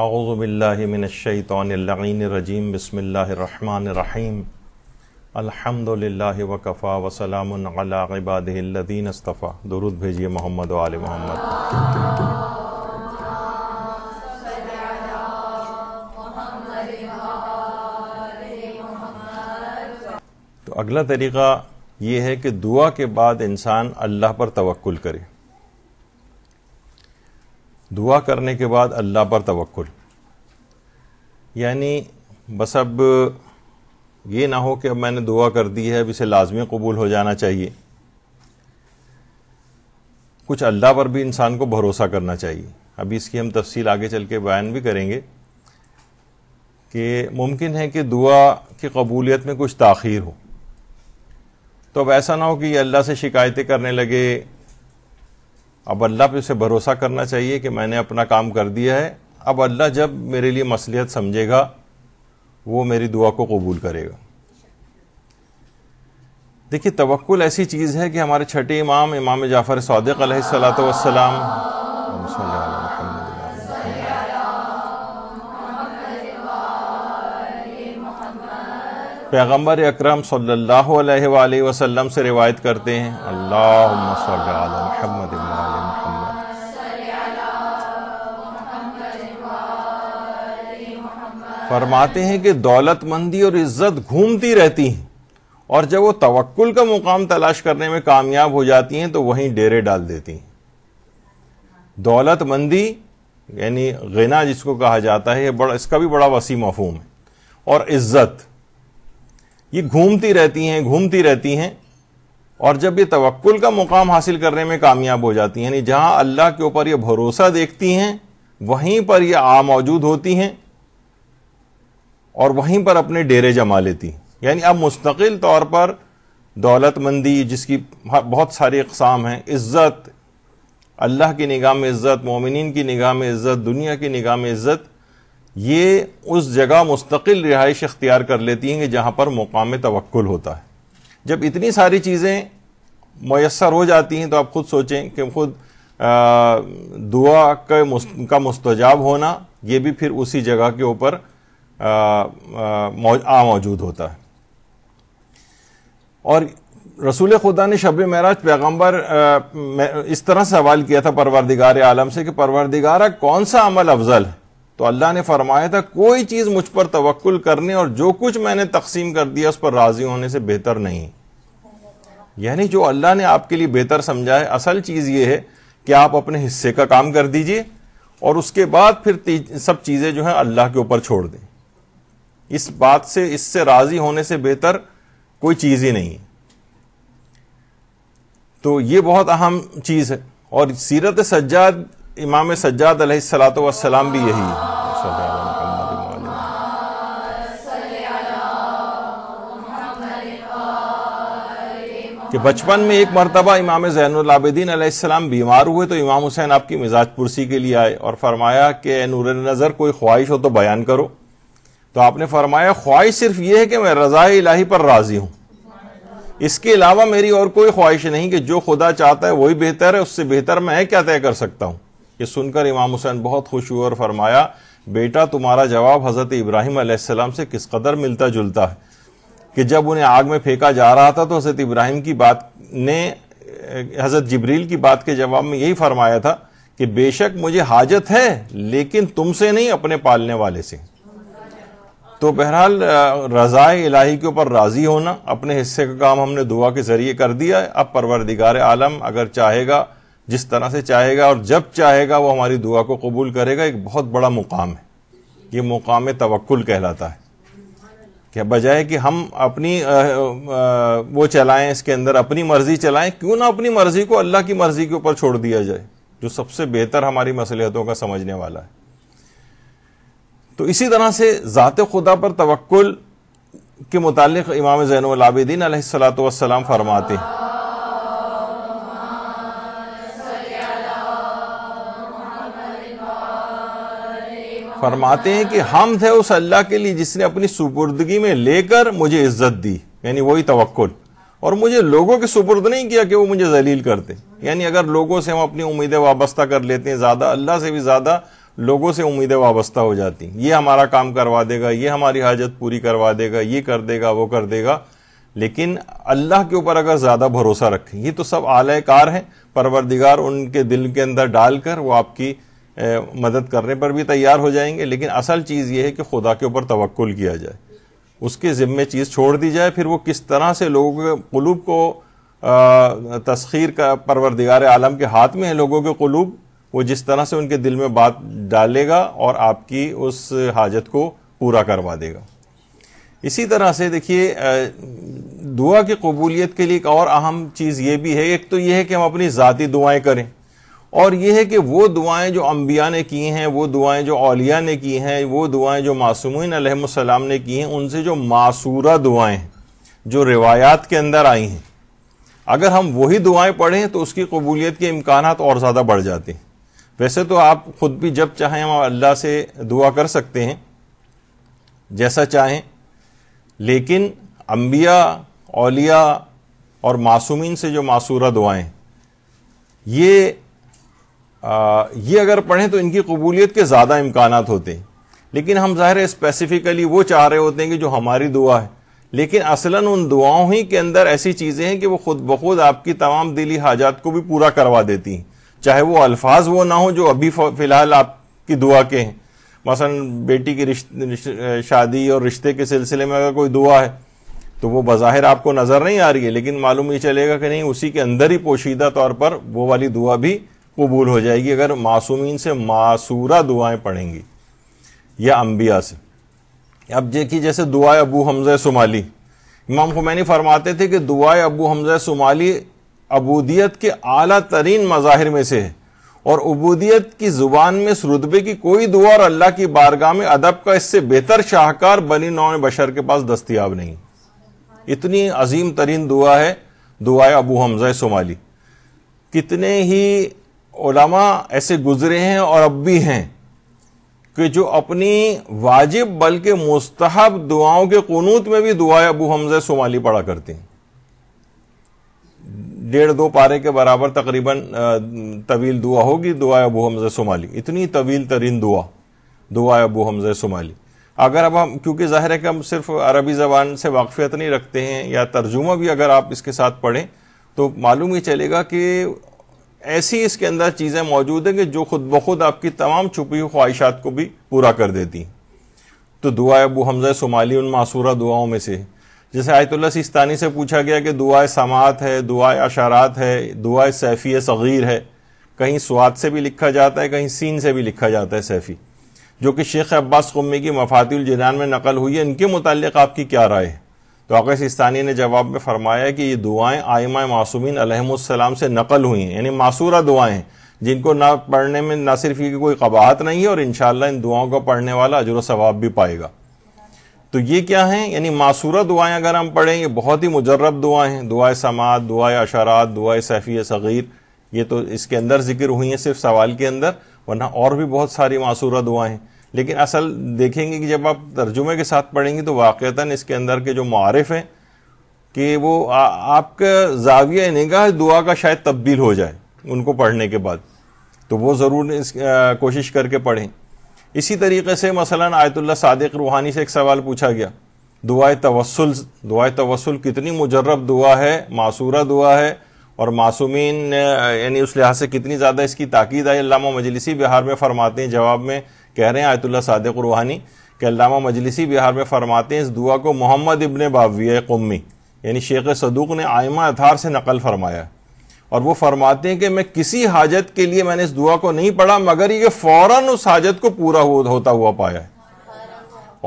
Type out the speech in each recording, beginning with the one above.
आउज़बिल्लिमिनशैतरजीम बसमीम अल्हम्दुलिल्लाह वकफ़ा वसलाम अलाबादीन अस्तफ़ा दुरुद भेजिए मोहम्मद वाल मोहम्मद तो अगला तरीक़ा ये है कि दुआ के बाद इंसान अल्लाह पर तवक्ल करे दुआ करने के बाद अल्लाह पर तवक्ल यानी बस अब ये ना हो कि अब मैंने दुआ कर दी है अब इसे लाजमी कबूल हो जाना चाहिए कुछ अल्लाह पर भी इंसान को भरोसा करना चाहिए अभी इसकी हम तफसील आगे चल के बयान भी करेंगे कि मुमकिन है कि दुआ की कबूलियत में कुछ तखीर हो तो अब ऐसा ना हो कि अल्लाह से शिकायतें करने लगे अब अल्लाह पे उसे भरोसा करना चाहिए कि मैंने अपना काम कर दिया है अब अल्लाह जब मेरे लिए मसलियत समझेगा वो मेरी दुआ को कबूल करेगा देखिए तवक्ल ऐसी चीज़ है कि हमारे छठे इमाम इमाम जाफ़र सदक सलाम पैगम्बर अक्रम सल्ला अलैहि से रिवायत करते हैं अल्लाह महमद फरमाते हैं कि दौलतमंदी और इज्जत घूमती रहती हैं और जब वो तवक्ल का मुकाम तलाश करने में कामयाब हो जाती हैं तो वहीं डेरे डाल देती हैं दौलतमंदी यानी गना जिसको कहा जाता है बड़ा इसका भी बड़ा वसी मफहूम है और इज्जत ये घूमती रहती हैं घूमती रहती हैं और जब ये तवक्ल का मुकाम हासिल करने में कामयाब हो जाती हैं यानी जहां अल्लाह के ऊपर ये भरोसा देखती हैं वहीं पर ये आ मौजूद होती हैं और वहीं पर अपने डेरे जमा लेती यानी अब मुस्तकिल तौर पर दौलतमंदी जिसकी हाँ, बहुत सारी अकसाम हैं इज़्ज़त अल्लाह की निगाह में इज़्ज़त मोमिन की निगाह में इज़्ज़त दुनिया की निगाह में इज़्ज़त ये उस जगह मुस्तकिल रिहाइश अख्तियार कर लेती हैं जहाँ पर मुकाम तवक्ल होता है जब इतनी सारी चीज़ें मैसर हो जाती हैं तो आप खुद सोचें कि खुद दुआ का मुस्तजाब होना ये भी फिर उसी जगह के ऊपर आ मौजूद होता है और रसूल खुदा ने शब महराज पैगम्बर इस तरह सवाल किया था परवरदिगार आलम से कि परवरदिगारा कौन सा अमल अफजल है तो अल्लाह ने फरमाया था कोई चीज़ मुझ पर तवक्ल करने और जो कुछ मैंने तकसीम कर दिया उस पर राज़ी होने से बेहतर नहीं यानी जो अल्लाह ने आपके लिए बेहतर समझा है असल चीज़ ये है कि आप अपने हिस्से का काम कर दीजिए और उसके बाद फिर सब चीज़ें जो हैं अल्लाह के ऊपर छोड़ दें इस बात से इससे राजी होने से बेहतर कोई चीज ही नहीं तो ये बहुत अहम चीज है और सीरत सज्जाद इमाम सज्जाद सलात वसलाम भी यही है कि बचपन में एक मरतबा इमाम जैनलाबद्दीन सलाम बीमार हुए तो इमाम हुसैन आपकी मिजाज पुरसी के लिए आए और फरमाया कि नूर नज़र कोई ख्वाहिश हो तो बयान करो तो आपने फरमाया ख्वाहिश सिर्फ ये है कि मैं रज़ा इलाही पर राज़ी हूं इसके अलावा मेरी और कोई ख्वाहिश नहीं कि जो खुदा चाहता है वही बेहतर है उससे बेहतर मैं क्या तय कर सकता हूं ये सुनकर इमाम हुसैन बहुत खुश हुए और फरमाया बेटा तुम्हारा जवाब हज़रत इब्राहिम अलैहिस्सलाम से किस कदर मिलता जुलता है कि जब उन्हें आग में फेंका जा रहा था तो हज़रत इब्राहिम की बात ने हज़रत जबरील की बात के जवाब में यही फरमाया था कि बेशक मुझे हाजत है लेकिन तुमसे नहीं अपने पालने वाले से तो बहरहाल रज़ाए इलाही के ऊपर राज़ी होना अपने हिस्से का काम हमने दुआ के ज़रिए कर दिया है अब परवरदिगार आलम अगर चाहेगा जिस तरह से चाहेगा और जब चाहेगा वो हमारी दुआ को कबूल करेगा एक बहुत बड़ा मुकाम है ये मुकाम तवक्ल कहलाता है क्या बजाय कि हम अपनी वो चलाएं इसके अंदर अपनी मर्ज़ी चलाएं क्यों ना अपनी मर्ज़ी को अल्लाह की मर्ज़ी के ऊपर छोड़ दिया जाए जो सबसे बेहतर हमारी मसलहतों का समझने वाला है तो इसी तरह से ज़ात खुदा पर तवक्ल के मुतालिक इमाम ज़ैनआबिदीन सलाम फरमाते हैं फरमाते हैं कि हम थे उस अल्लाह के लिए जिसने अपनी सुपुर्दगी में लेकर मुझे इज्जत दी यानी वही तवक्ल और मुझे लोगों के सुपुर्द नहीं किया कि वो मुझे जलील करते यानी अगर लोगों से हम अपनी उम्मीदें वाबस्ता कर लेते हैं ज़्यादा अल्लाह से भी ज़्यादा लोगों से उम्मीदें वाबस्ता हो जाती ये हमारा काम करवा देगा ये हमारी हाजत पूरी करवा देगा ये कर देगा वो कर देगा लेकिन अल्लाह के ऊपर अगर ज़्यादा भरोसा रखें ये तो सब आलयकार हैं परवरदिगार उनके दिल के अंदर डालकर वो आपकी ए, मदद करने पर भी तैयार हो जाएंगे लेकिन असल चीज़ ये है कि खुदा के ऊपर तवक्ल किया जाए उसके ज़िम्मे चीज़ छोड़ दी जाए फिर वो किस तरह से लोगों के कलूब को तस्खीर का परवरदिगार आलम के हाथ में है लोगों के कलूब वो जिस तरह से उनके दिल में बात डालेगा और आपकी उस हाजत को पूरा करवा देगा इसी तरह से देखिए दुआ की कबूलियत के लिए एक और अहम चीज़ ये भी है एक तो यह है कि हम अपनी ज़ाती दुआएं करें और यह है कि वो दुआएं जो अम्बिया ने की हैं वो दुआएं जो अलिया ने की हैं वो दुआएं जो मासूमिन आलम ने की हैं उनसे जो मासूरा दुआएं हैं जो रिवायात के अंदर आई हैं अगर हम वही दुआएं पढ़ें तो उसकी कबूलियत के इम्कान और ज़्यादा बढ़ जाते हैं वैसे तो आप खुद भी जब चाहें हम अल्लाह से दुआ कर सकते हैं जैसा चाहें लेकिन अम्बिया ओलिया और मासूमिन से जो मासूरा दुआएं ये आ, ये अगर पढ़ें तो इनकी कबूलियत के ज़्यादा इम्कान होते हैं लेकिन हम ज़ाहिर है स्पेसिफ़िकली वो चाह रहे होते हैं कि जो हमारी दुआ है लेकिन असला उन दुआओं ही के अंदर ऐसी चीज़ें हैं कि वो खुद ब खुद आपकी तमाम दिली हाजात को भी पूरा करवा देती हैं चाहे वो अल्फाज वो ना हो जो अभी फिलहाल आपकी दुआ के हैं मसलन बेटी की शादी और रिश्ते के सिलसिले में अगर कोई दुआ है तो वो बज़ाहिर आपको नज़र नहीं आ रही है लेकिन मालूम ये चलेगा कि नहीं उसी के अंदर ही पोशीदा तौर पर वो वाली दुआ भी कबूल हो जाएगी अगर मासूमीन से मासूरा दुआएं पढ़ेंगी या अम्बिया से अब देखिए जैसे दुआ अबू हमज़ा सुमाली इमाम खुमैनी फरमाते थे कि दुआ अबू हमज़ा सुमाली अबूदियत के आला तरीन मज़ाहिर में से है और अबूदियत की ज़ुबान में इस रुतबे की कोई दुआ और अल्लाह की बारगाह में अदब का इससे बेहतर शाहकार बनी नौ बशर के पास दस्तियाब नहीं इतनी अजीम तरीन दुआ है दुआ अबू हमजा सोमाली कितने ही ओलामा ऐसे गुजरे हैं और अब भी हैं कि जो अपनी वाजिब बल्कि मुस्तहब दुआओं के कनूत में भी दुआ अबू हमजा सोमाली पढ़ा करते हैं डेढ़ दो पारे के बराबर तकरीबन तवील दुआ होगी दुआ अबू हमज़ शुमाली इतनी तवील तरीन दुआ दुआ अबू हमज़ शुमाली अगर अब हम क्योंकि ज़ाहिर है कि हम सिर्फ अरबी ज़बान से वाकफियत नहीं रखते हैं या तर्जुमा भी अगर आप इसके साथ पढ़ें तो मालूम ही चलेगा कि ऐसी इसके अंदर चीज़ें मौजूद हैं कि जो खुद ब खुद आपकी तमाम छुपी हुई ख्वाहिशात को भी पूरा कर देती तो दुआ अबू हमज़ा शुमाली उन मासूरा दुआओं में से है जैसे आयतुल्ला सिस्तानी से पूछा गया कि दुआ समात है दुआ अशारात है दुआ सैफ़ी सग़ीर है कहीं स्वाद से भी लिखा जाता है कहीं सीन से भी लिखा जाता है सैफ़ी जो कि शेख अब्बास कुम्मी की मफातुलजनान में नकल हुई है इनके मुतल आपकी क्या राय है तो आकई सिस्तानी ने जवाब में फरमाया कि ये दुआएं आयमा मासूमिन अलहमसलाम से नकल हुई हैं यानी मासूरा दुआएं हैं जिनको ना पढ़ने में ना सिर्फ ये कोई कबाहत नहीं है और इन इन दुआओं को पढ़ने वाला अजर सवाब भी पाएगा तो ये क्या है यानी मासूरा दुआएं अगर हम पढ़ें ये बहुत ही मुजरब दुआएं हैं दुआ समात दुआ अशरात दुआ सैफी सग़ीर ये तो इसके अंदर जिक्र हुई हैं सिर्फ सवाल के अंदर वरना और भी बहुत सारी मासूरा दुआएं हैं लेकिन असल देखेंगे कि जब आप तर्जुमे के साथ पढ़ेंगे तो वाक़ता इसके अंदर के जो मारफ हैं कि वो आपका जाविया निगाह दुआ का शायद तब्दील हो जाए उनको पढ़ने के बाद तो वो ज़रूर इस कोशिश करके पढ़ें इसी तरीके से मसलन आयतुल्ला सादिक रूहानी से एक सवाल पूछा गया दुआ तवसल दुआ तवसल कितनी मुजरब दुआ है मासूरा दुआ है और मासूमिन यानी उस लिहाज से कितनी ज़्यादा इसकी ताकीद आई अलामा मजलिसी बिहार में फरमाते हैं जवाब में कह रहे हैं आयतुल्ला सादिक रूहानी के अलामा मजलिसी बिहार में फरमाते हैं इस दुआ को मोहम्मद इबन बाविया कौमी यानी शेख सदूक ने आयमा अथार से नकल फरमाया और वो फरमाते हैं कि मैं किसी हाजत के लिए मैंने इस दुआ को नहीं पढ़ा मगर ये फौरन उस हाजत को पूरा होता हुआ पाया है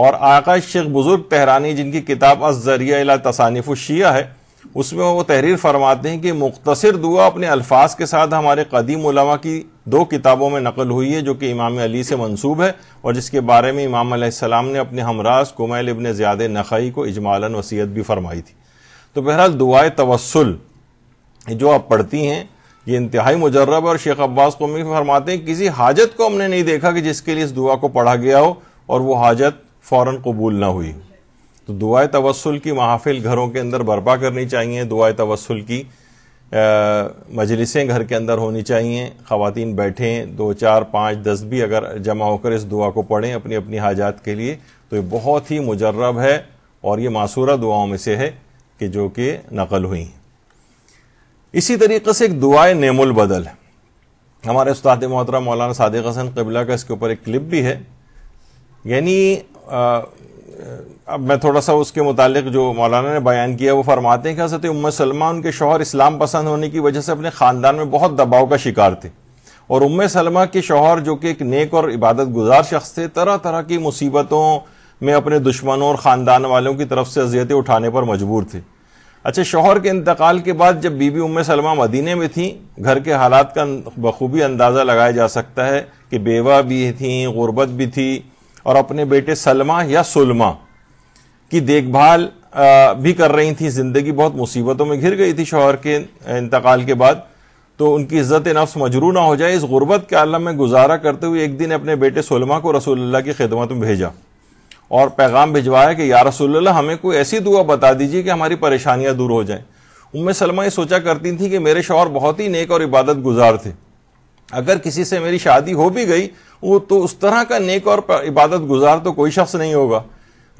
और आकाश शेख बुजुर्ग तहरानी जिनकी किताब अजरिया अला तसानिफ शिया है उसमें वो तहरीर फरमाते हैं कि मुख्तसर दुआ अपने अल्फाज के साथ हमारे कदीम उलमा की दो किताबों में नकल हुई है जो कि इमाम अली से मंसूब है और जिसके बारे में इमाम अलैहिस्सलाम ने अपने हमराज कुमैल इबन ज़्याद नखई को इजमालन वसीयत भी फरमाई थी तो बहरहाल दुआ तवसल जो आप पढ़ती हैं ये इंतहाई मुजर्रब और शेख अब्बास भी फरमाते हैं किसी हाजत को हमने नहीं देखा कि जिसके लिए इस दुआ को पढ़ा गया हो और वो हाजत फ़ौर कबूल ना हुई तो दुआ तवसल की महाफिल घरों के अंदर बर्पा करनी चाहिए दुआ तवसल की मजलिसें घर के अंदर होनी चाहिए खातन बैठें दो चार पाँच दस भी अगर जमा होकर इस दुआ को पढ़ें अपनी अपनी हाजात के लिए तो ये बहुत ही मुजर्रब है और ये मासूरा दुआओं में से है कि जो कि नकल हुई हैं इसी तरीके से एक दुआ नेमुल बदल है हमारे उस्ताद मोहतरा मौलाना सादिक हसन कबिला का इसके ऊपर एक क्लिप भी है यानी अब मैं थोड़ा सा उसके मुतालिक जो मौलाना ने बयान किया वो फरमाते हैं कि हजरत उम्म सलमा उनके शोहर इस्लाम पसंद होने की वजह से अपने ख़ानदान में बहुत दबाव का शिकार थे और उम सलमा के शोहर जो कि एक नेक और इबादत गुजार शख्स थे तरह तरह की मुसीबतों में अपने दुश्मनों और ख़ानदान वालों की तरफ से अजियतें उठाने पर मजबूर थे अच्छा शोहर के इंतकाल के बाद जब बीबी उम सलमा मदीने में थी घर के हालात का बखूबी अंदाज़ा लगाया जा सकता है कि बेवा भी थी गुर्बत भी थी और अपने बेटे सलमा या सुलमा की देखभाल भी कर रही थी ज़िंदगी बहुत मुसीबतों में घिर गई थी शोहर के इंतकाल के बाद तो उनकी इज्जत नफ्स मजरू ना हो जाए इस गुर्बत के आलम में गुजारा करते हुए एक दिन अपने बेटे सुलमा को रसूल की खिदमत में भेजा और पैगाम भिजवाया कि या रसोल्ला हमें कोई ऐसी दुआ बता दीजिए कि हमारी परेशानियां दूर हो जाएं उम सलमा ये सोचा करती थी कि मेरे शौहर बहुत ही नेक और इबादत गुजार थे अगर किसी से मेरी शादी हो भी गई वो तो उस तरह का नेक और इबादत गुजार तो कोई शख्स नहीं होगा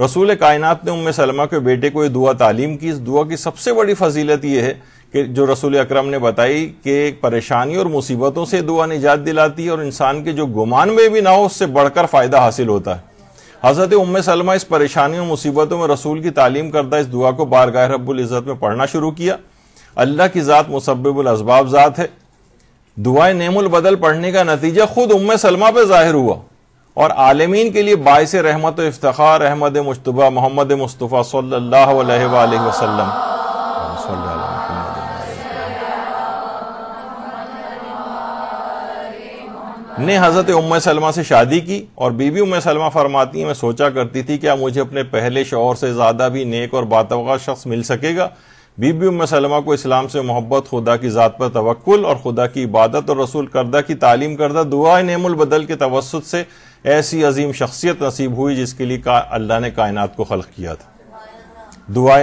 रसूल कायनात ने उम सलमा के बेटे को ये दुआ तालीम की इस दुआ की सबसे बड़ी फजीलत यह है कि जो रसूल अकरम ने बताई कि परेशानी और मुसीबतों से दुआ निजात दिलाती है और इंसान के जो गुमान में भी ना हो उससे बढ़कर फ़ायदा हासिल होता है हजरत उम्म सलमा इस परेशानी और मुसीबतों में रसूल की तालीम करदा इस दुआ को बारगाह इज़्ज़त में पढ़ना शुरू किया अल्लाह की ज़ात मुसब्बुलसबाब ज़ात है दुआए बदल पढ़ने का नतीजा खुद उम्म सलमा पर ज़ाहिर हुआ और आलमीन के लिए बायस रहमत इफ्तार अहमद मुशतबा मोहम्मद मुस्तफ़ा सल्ला वसम ने हज़रत उम सलमा से शादी की और बीबी उम सलमा फरमाती है मैं सोचा करती थी क्या मुझे अपने पहले शोहर से ज़्यादा भी नेक और बातवा शख्स मिल सकेगा बीबी उम सलमा को इस्लाम से मोहब्बत खुदा की ज़ात पर तवक्ल और खुदा की इबादत और रसूल करदा की तालीम करदा दुआ नमबदल के तवसत से ऐसी अजीम शख्सियत नसीब हुई जिसके लिए अल्लाह ने कायनात को खल किया था दुआ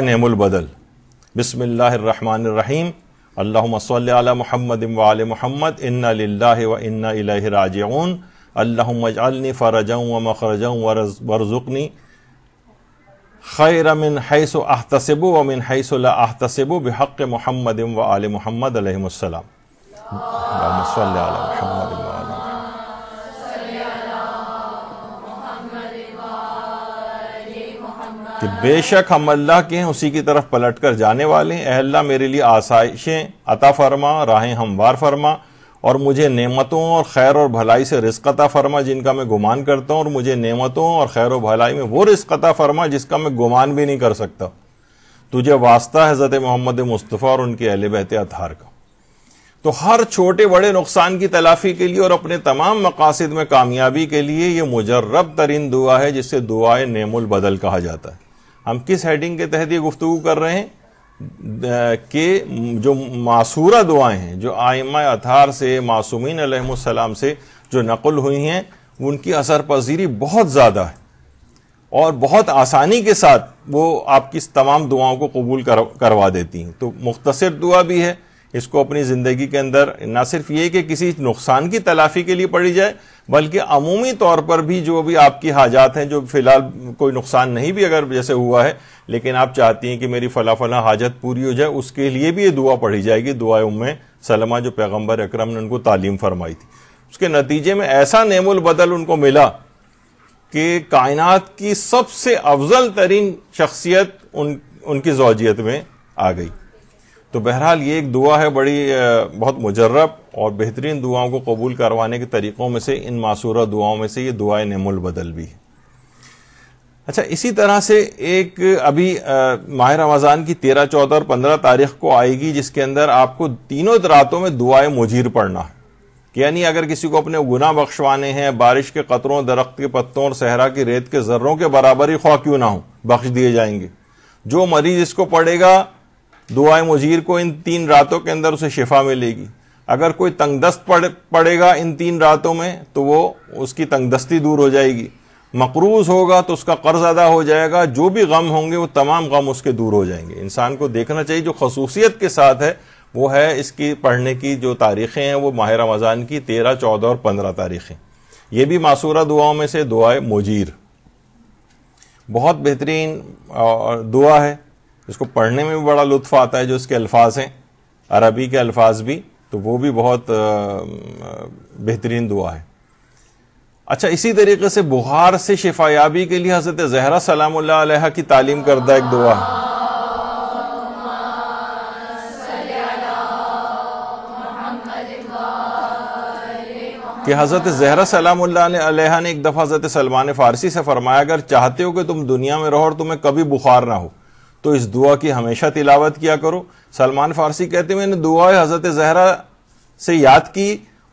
बिस्मिल्लाहमान रहीम अल्लाम महमद वाल महमद इन्ना व इन्ना राजन अल्लाजनी फ़रजों व मखरजों वरज़ुकनी खैर मिन हैस अहतसब व मिन हैस अहतसब बहक़ महमद व आल महमद अलैहिस्सलाम कि बेशक हम अल्लाह के हैं उसी की तरफ पलट कर जाने वाले अहल्ला अल्लाह मेरे लिए आसाइशें अता फरमा राहें हमवार फरमा और मुझे नेमतों और खैर और भलाई से रिस्क अता फरमा जिनका मैं गुमान करता हूँ और मुझे नेमतों और खैर और भलाई में वो रिस्क अता फरमा जिसका मैं गुमान भी नहीं कर सकता तुझे वास्ता है हज़रत मोहम्मद मुस्तफ़ा और उनके अहल बहत अतहार का तो हर छोटे बड़े नुकसान की तलाफी के लिए और अपने तमाम मकासद में कामयाबी के लिए यह मुजर्रब तरीन दुआ है जिसे दुआ नेमुल बदल कहा जाता है हम किस हेडिंग के तहत ये गुफ्तु कर रहे हैं के जो मासूरा दुआएं हैं जो आयमा अथार से मासूमिन अलहसम से जो नकल हुई हैं उनकी असर पजीरी बहुत ज़्यादा है और बहुत आसानी के साथ वो आपकी तमाम दुआओं को कबूल कर, करवा देती हैं तो मुख्तर दुआ भी है इसको अपनी ज़िंदगी के अंदर ना सिर्फ ये कि किसी नुकसान की तलाफी के लिए पढ़ी जाए बल्कि अमूमी तौर पर भी जो भी आपकी हाजात हैं जो फिलहाल कोई नुकसान नहीं भी अगर जैसे हुआ है लेकिन आप चाहती हैं कि मेरी फला फला हाजत पूरी हो जाए उसके लिए भी ये दुआ पढ़ी जाएगी दुआ उम सलमा जो पैगम्बर अक्रम ने उनको तालीम फरमाई थी उसके नतीजे में ऐसा नेमुल बदल उनको मिला कि कायनात की सबसे अफजल तरीन शख्सियत उन उनकी जोजियत में आ गई तो बहरहाल ये एक दुआ है बड़ी बहुत मुजर्रब और बेहतरीन दुआओं को कबूल करवाने के तरीक़ों में से इन मासूरा दुआओं में से ये दुआ नमुल बदल भी है अच्छा इसी तरह से एक अभी माह रमज़ान की तेरह चौदह और पंद्रह तारीख को आएगी जिसके अंदर आपको तीनों रातों में दुआएं मुजीर पढ़ना है यानी अगर किसी को अपने गुना बख्शवाने हैं बारिश के कतरों दरख्त के पत्तों और सहरा की रेत के जर्रों के बराबर ही ख्वा क्यों ना हो बख्श दिए जाएंगे जो मरीज इसको पढ़ेगा दुआएं मुजीर को इन तीन रातों के अंदर उसे शिफा मिलेगी अगर कोई तंगदस्त पड़े, पड़ेगा इन तीन रातों में तो वो उसकी तंगदस्ती दूर हो जाएगी मकरूज होगा तो उसका कर्ज अदा हो जाएगा जो भी गम होंगे वो तमाम गम उसके दूर हो जाएंगे इंसान को देखना चाहिए जो खसूसियत के साथ है वो है इसकी पढ़ने की जो तारीखें हैं वो माह रमज़ान की तेरह चौदह और पंद्रह तारीखें ये भी मासूरा दुआओं में से दुआ मोजीर बहुत बेहतरीन दुआ है इसको पढ़ने में भी बड़ा लुत्फ आता है जो इसके अल्फाज हैं अरबी के अल्फाज भी तो वो भी बहुत बेहतरीन दुआ है अच्छा इसी तरीके से बुखार से शिफायाबी के लिए हजरत जहरा सलाम की तालीम करदा एक दुआ है कि हज़रत जहरा सलाम ने एक दफ़ा हज़रत सलमान फ़ारसी से फरमाया अगर चाहते हो कि तुम दुनिया में रहो और तुम्हें कभी बुखार ना हो तो इस दुआ की हमेशा तिलावत किया करो सलमान फारसी कहते मैंने दुआ हज़रत जहरा से याद की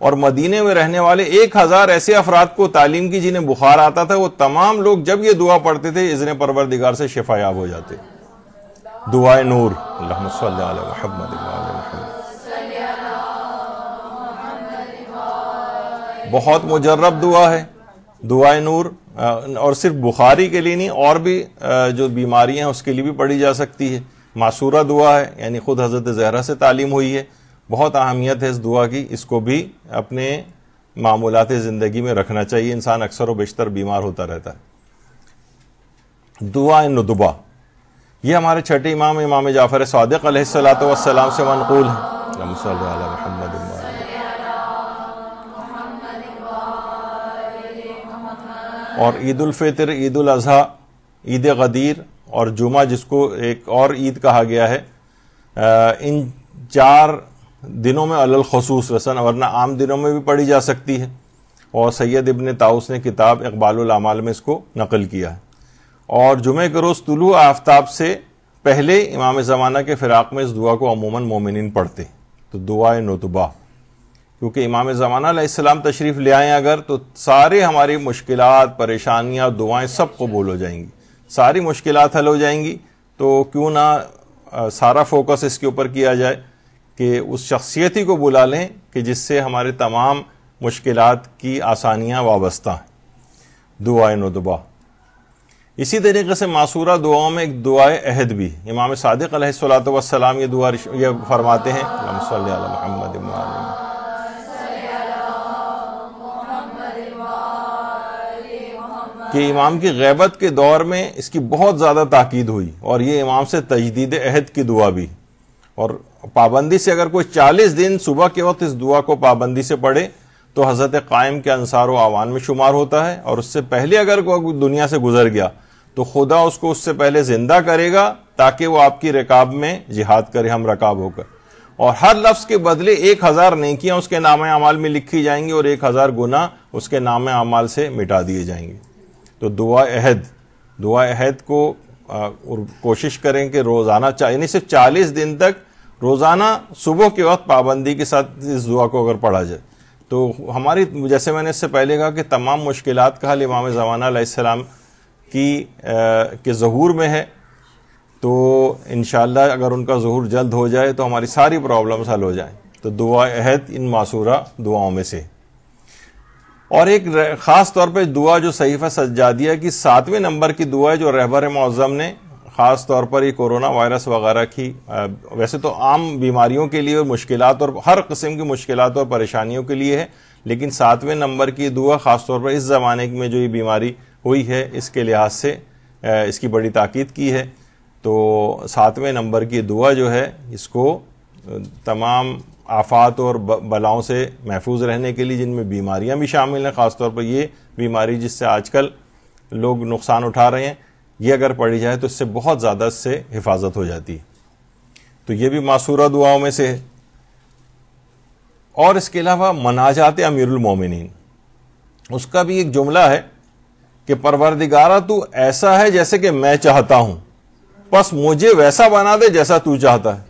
और मदीने में रहने वाले एक हज़ार ऐसे अफराद को तालीम की जिन्हें बुखार आता था वो तमाम लोग जब ये दुआ पढ़ते थे इजन परवरदिगार से शिफायाब हो जाते दुआ नूर बहुत मुजर्रब दुआ है दुआ नूर और सिर्फ बुखारी के लिए नहीं और भी जो बीमारियां हैं उसके लिए भी पढ़ी जा सकती है मासूरा दुआ है यानी खुद हज़रत जहरा से तालीम हुई है बहुत अहमियत है इस दुआ की इसको भी अपने मामूलत ज़िंदगी में रखना चाहिए इंसान अक्सर व बेशतर बीमार होता रहता है दुआ नदबा ये हमारे छठे इमाम इमाम जाफ़र सदक सलात वसलाम से मनकूल है और ईद फितर ईद अजहा ईद गदीर और जुमा जिसको एक और ईद कहा गया है इन चार दिनों में अलखसूस रसन वरना आम दिनों में भी पढ़ी जा सकती है और सैयद इबन ताउस ने किताब इकबाल में इसको नकल किया है और जुमे के रोज़ तुलू आफ्ताब से पहले इमाम ज़माना के फ़िराक़ में इस दुआ को अमूमन मोमिन पढ़ते तो दुआ नतबा क्योंकि इमाम जमाना अलैहिस्सलाम तशरीफ़ ले आएँ अगर तो सारे हमारी मुश्किल परेशानियाँ दुआएँ सब कबूल हो जाएंगी सारी मुश्किल हल हो जाएंगी तो क्यों ना सारा फोकस इसके ऊपर किया जाए कि उस शख्सियती को बुला लें कि जिससे हमारे तमाम मुश्किल की आसानियाँ वाबस्ता हैं दुआ नदबा इसी तरीके से मासूरा दुआओं में एक दुआ अहद भी इमाम सादिक सलात वसलाम ये दुआ ये फरमाते हैं कि इमाम की गैबत के दौर में इसकी बहुत ज़्यादा ताकीद हुई और ये इमाम से तजदीद अहद की दुआ भी और पाबंदी से अगर कोई चालीस दिन सुबह के वक्त इस दुआ को पाबंदी से पढ़े तो हज़रत कायम के अनसार आवान में शुमार होता है और उससे पहले अगर कोई दुनिया से गुजर गया तो खुदा उसको उससे पहले जिंदा करेगा ताकि वो आपकी रकाब में जिहाद करे हम रकाब होकर और हर लफ्ज के बदले एक हजार नेकियां उसके नाम अमाल में लिखी जाएंगी और एक हजार गुना उसके नाम अमाल से मिटा दिए जाएंगे तो दुआ अहद दुआ अहद को और कोशिश करें कि रोज़ाना यानी सिर्फ चालीस दिन तक रोज़ाना सुबह के वक्त पाबंदी के साथ इस दुआ को अगर पढ़ा जाए तो हमारी जैसे मैंने इससे पहले कहा कि तमाम मुश्किल का हल इमाम जवाना आसमाम की आ, के जहूर में है तो इन अगर उनका जहूर जल्द हो जाए तो हमारी सारी प्रॉब्लम्स हल हो जाए तो दुआ अहद इन मासूरा दुआओं में से और एक ख़ास तौर पे दुआ जो सहीफ़ा सज्जादिया की सातवें नंबर की दुआ है जो रहबर मौज़म ने ख़ास तौर पर ये कोरोना वायरस वगैरह की वैसे तो आम बीमारियों के लिए और मुश्किल और हर किस्म की मुश्किल और परेशानियों के लिए है लेकिन सातवें नंबर की दुआ ख़ास तौर पर इस ज़माने में जो ये बीमारी हुई है इसके लिहाज से इसकी बड़ी ताकीद की है तो सातवें नंबर की दुआ जो है इसको तमाम आफात और बलाओं से महफूज रहने के लिए जिनमें बीमारियां भी शामिल हैं ख़ासतौर पर ये बीमारी जिससे आजकल लोग नुकसान उठा रहे हैं ये अगर पढ़ी जाए तो इससे बहुत ज़्यादा इससे हिफाजत हो जाती है तो ये भी मासूरा दुआओं में से है और इसके अलावा मनाजात अमीरमिन उसका भी एक जुमला है कि परवरदिगारा तू ऐसा है जैसे कि मैं चाहता हूं बस मुझे वैसा बना दे जैसा तू चाहता है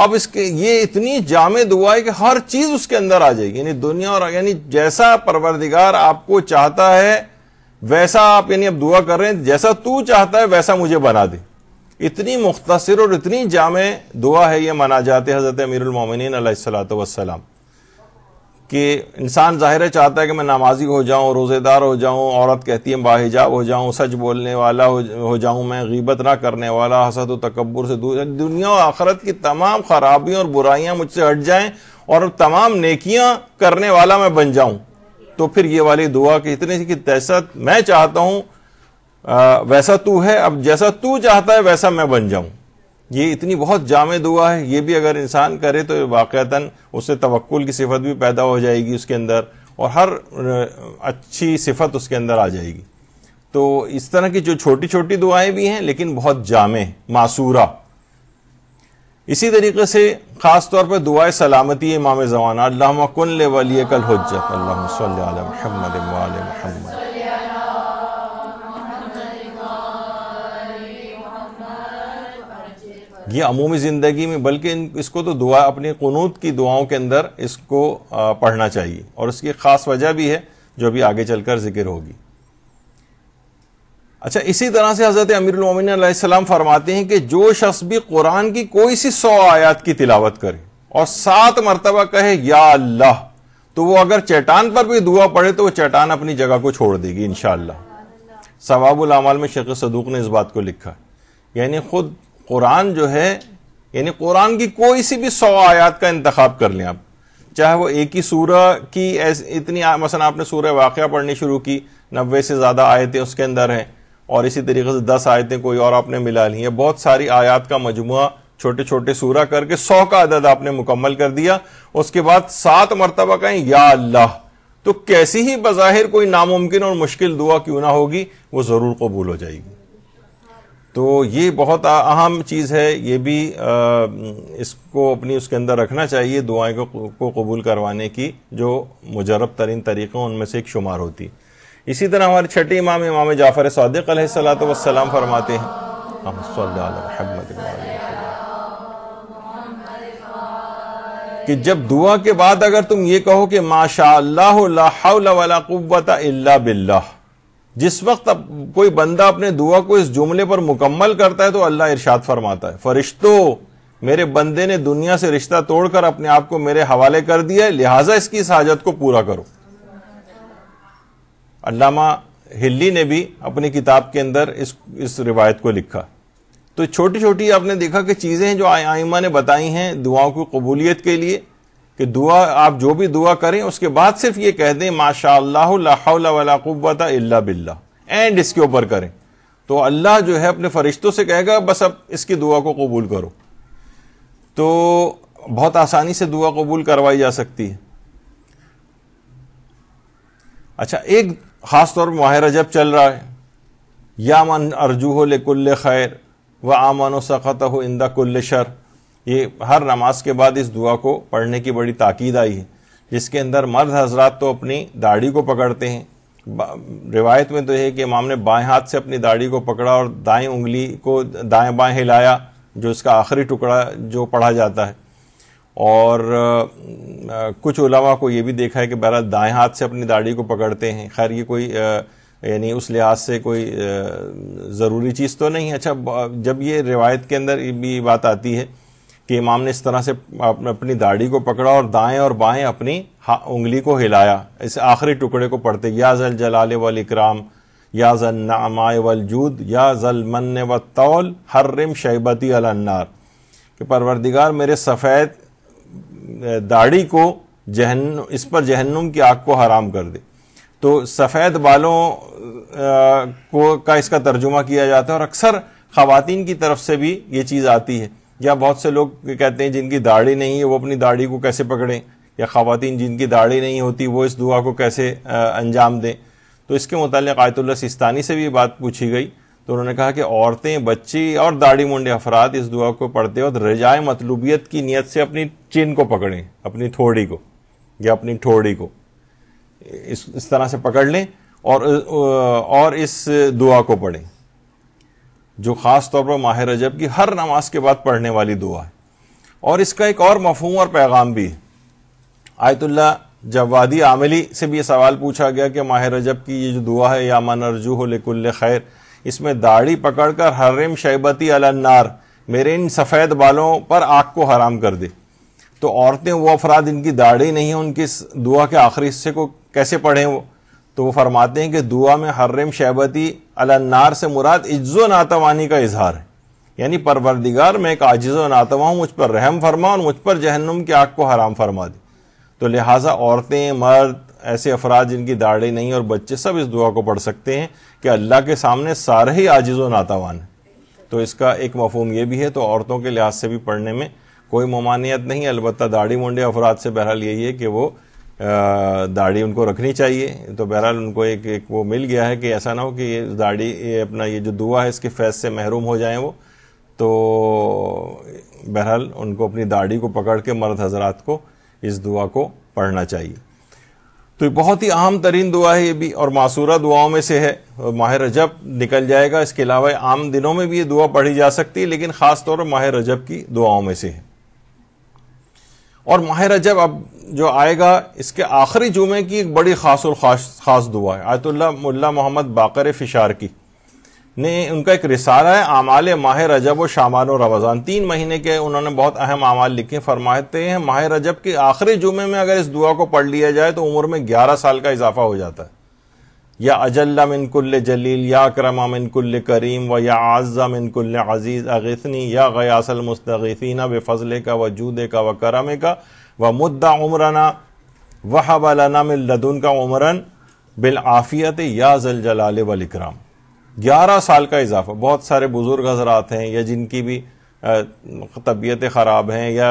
अब इसके ये इतनी जामे दुआ है कि हर चीज उसके अंदर आ जाएगी यानी दुनिया और यानी जैसा परवरदिगार आपको चाहता है वैसा आप यानी अब दुआ कर रहे हैं जैसा तू चाहता है वैसा मुझे बना दे इतनी मुख्तर और इतनी जाम दुआ है ये मना जाते हज़रत अमीरमिन सलात वसलाम कि इंसान ज़ाहिर चाहता है कि मैं नमाजी हो जाऊं रोज़ेदार हो जाऊं औरत कहती है बाहिजाब हो जाऊं सच बोलने वाला हो जाऊं मैं गीबत ना करने वाला हसद व तकबर से दूर दुनिया और आखरत की तमाम खराबियां और बुराइयां मुझसे हट जाएं और तमाम नेकियां करने वाला मैं बन जाऊं तो फिर ये वाली दुआ कि इतने की तैसा मैं चाहता हूं वैसा तू है अब जैसा तू चाहता है वैसा मैं बन जाऊं ये इतनी बहुत जाम दुआ है ये भी अगर इंसान करे तो वाक़ता उससे तवक्ल की सिफत भी पैदा हो जाएगी उसके अंदर और हर अच्छी सिफत उसके अंदर आ जाएगी तो इस तरह की जो छोटी छोटी दुआएं भी हैं लेकिन बहुत जामे मासूरा इसी तरीके से ख़ास तौर पर दुआ सलामती इमाम ज़माना अल्लाह कल वली कल हजत महमद महमद ये अमूमी ज़िंदगी में बल्कि इसको तो दुआ अपने कनूत की दुआओं के अंदर इसको पढ़ना चाहिए और इसकी ख़ास वजह भी है जो अभी आगे चलकर जिक्र होगी अच्छा इसी तरह से हज़रत अमीरमिन फरमाते हैं कि जो शख्स भी कुरान की कोई सी सौ आयात की तिलावत करे और सात मरतबा कहे या अल्लाह तो वो अगर चैटान पर भी दुआ पड़े तो वो चैटान अपनी जगह को छोड़ देगी इनशाला सवाबुल अमाल में शेख सदूक ने इस बात को लिखा यानी खुद कुरान जो है यानी कुरान की कोई सी भी सौ आयात का इंतखब कर लें आप चाहे वो एक ही सूरह की इतनी मसला आपने सूरह वाक़ पढ़नी शुरू की नब्बे से ज़्यादा आयतें उसके अंदर हैं और इसी तरीके से दस आयतें कोई और आपने मिला ली हैं बहुत सारी आयात का मजमु छोटे छोटे सूरा करके सौ का अदद आपने मुकम्मल कर दिया उसके बाद सात मरतबा कहें या अल्लाह तो कैसी ही बज़ाहिर कोई नामुमकिन और मुश्किल दुआ क्यों ना होगी वो ज़रूर कबूल हो जाएगी तो ये बहुत अहम चीज़ है ये भी आ, इसको अपनी उसके अंदर रखना चाहिए दुआएं को को कबूल करवाने की जो मुजरब तरीन तरीक़ों उनमें से एक शुमार होती इसी तरह हमारे छठे इमाम इमाम जाफ़र सदक सलाम फरमाते हैं कि जब दुआ के बाद अगर तुम ये कहो कि माशा अल्लाह ला हौला वला कुव्वता इल्ला बिल्लाह जिस वक्त कोई बंदा अपने दुआ को इस जुमले पर मुकम्मल करता है तो अल्लाह इरशाद फरमाता है फरिश्तो मेरे बंदे ने दुनिया से रिश्ता तोड़कर अपने आप को मेरे हवाले कर दिया है लिहाजा इसकी इस हाजत को पूरा करो अल्लामा हिल्ली ने भी अपनी किताब के अंदर इस इस रिवायत को लिखा तो छोटी छोटी आपने देखा कि चीज़ें जो आइमा ने बताई हैं दुआओं की कबूलियत के लिए कि दुआ आप जो भी दुआ करें उसके बाद सिर्फ ये कह दें माशाला इल्ला बिल्ला एंड इसके ऊपर करें तो अल्लाह जो है अपने फरिश्तों से कहेगा बस अब इसकी दुआ को कबूल करो तो बहुत आसानी से दुआ कबूल करवाई जा सकती है अच्छा एक खास तौर पर माह जब चल रहा है या मन हो ले कुल्ले खैर व आमन सखत हो इंदा कुल्ल शर ये हर नमाज के बाद इस दुआ को पढ़ने की बड़ी ताकीद आई है जिसके अंदर मर्द हजरात तो अपनी दाढ़ी को पकड़ते हैं रिवायत में तो है कि इमाम ने बाएं हाथ से अपनी दाढ़ी को पकड़ा और दाएं उंगली को दाएं बाएं हिलाया जो इसका आखिरी टुकड़ा जो पढ़ा जाता है और कुछ उलमा को ये भी देखा है कि बहरहाल दाएं हाथ से अपनी दाढ़ी को पकड़ते हैं खैर ये कोई यानी उस लिहाज से कोई ज़रूरी चीज़ तो नहीं अच्छा जब ये रिवायत के अंदर भी बात आती है कि इमाम ने इस तरह से अपनी दाढ़ी को पकड़ा और दाएं और बाएं अपनी उंगली को हिलाया इस आखिरी टुकड़े को पढ़ते या जल जलाल वल इकराम या जल नामाय वल जूद या जल मन व तौल हर्रम शैबती अलन्नार कि परवरदिगार मेरे सफ़ेद दाढ़ी को जहन इस पर जहन्नुम की आग को हराम कर दे तो सफ़ेद बालों को का इसका तर्जुमा किया जाता है और अक्सर ख़वातीन की तरफ से भी ये चीज़ आती है या बहुत से लोग कहते हैं जिनकी दाढ़ी नहीं है वो अपनी दाढ़ी को कैसे पकड़ें या खातन जिनकी दाढ़ी नहीं होती वो इस दुआ को कैसे अंजाम दें तो इसके मुतल आयतुल्ला सिस्तानी से भी बात पूछी गई तो उन्होंने कहा कि औरतें बच्ची और दाढ़ी मुंडे अफराद इस दुआ को पढ़ते और रजाय मतलूबियत की नीयत से अपनी चिन को पकड़ें अपनी थोड़ी को या अपनी ठोड़ी को इस इस तरह से पकड़ लें और और इस दुआ को पढ़ें जो ख़ास तौर पर माह रजब की हर नमाज के बाद पढ़ने वाली दुआ है और इसका एक और मफहम और पैगाम भी है आयतुल्ला जवादी आमली से भी ये सवाल पूछा गया कि माह रजब की ये जो दुआ है या मन हो लकुल्ल खैर इसमें दाढ़ी पकड़कर हर्रम शैबती अलन्नार मेरे इन सफ़ेद बालों पर आग को हराम कर दे तो औरतें वो अफराद इनकी दाढ़ी नहीं है उनकी दुआ के आखिरी हिस्से को कैसे पढ़ें वो तो वो फरमाते हैं कि दुआ में हर्रम शहबती अलनार से मुराद इज्जो नातवानी का इजहार है यानी परवरदिगार मैं एक आजिज़ नातवा हूँ मुझ पर रहम फरमा और मुझ पर जहन्नुम की आग को हराम फरमा दी तो लिहाजा औरतें मर्द ऐसे अफराज जिनकी दाढ़ी नहीं और बच्चे सब इस दुआ को पढ़ सकते हैं कि अल्लाह के सामने सारे ही आजिज़ नातावान हैं तो इसका एक मफहम यह भी है तो औरतों के लिहाज से भी पढ़ने में कोई ममानियत नहीं अलबत्त दाढ़ी मुंडे अफराद से बहरहाल यही है कि वो दाढ़ी उनको रखनी चाहिए तो बहरहाल उनको एक एक वो मिल गया है कि ऐसा ना हो कि ये दाढ़ी ये अपना ये जो दुआ है इसके फैज से महरूम हो जाए वो तो बहरहाल उनको अपनी दाढ़ी को पकड़ के मर्द हजरात को इस दुआ को पढ़ना चाहिए तो बहुत ही अहम तरीन दुआ है ये भी और मासूरा दुआओं में से है माह रजब निकल जाएगा इसके अलावा आम दिनों में भी ये दुआ पढ़ी जा सकती है लेकिन ख़ासतौर पर माह रजब की दुआओं में से है और माह रजब अब जो आएगा इसके आखिरी जुमे की एक बड़ी खास और खास खास दुआ है Ayatollah Mullah Mohammad Baqer Fishar की ने उनका एक रिसारा है आमाल माह रजब व शामान और रमज़ान तीन महीने के उन्होंने बहुत अहम आमाल लिखे फरमाते हैं माह रजब के आखिरी जुमे में अगर इस दुआ को पढ़ लिया जाए तो उम्र में ग्यारह साल का इजाफा हो जाता है या अजल्ला मिनकुल्ल जलील या करमा मिनकुल्ल करीम व या आज़ा मिनकुल्ल अजीज़ अगसनी या गयासल मुस्तफ़ीना व फजले का वजूद का व करम का व मुद्दा उमराना व हबालाना का उमरन बिल आफ़ियत या जल जलाल वलकराम ग्यारह साल का इजाफा बहुत सारे बुज़ुर्ग हजरात हैं या जिनकी भी तबीयत ख़राब हैं या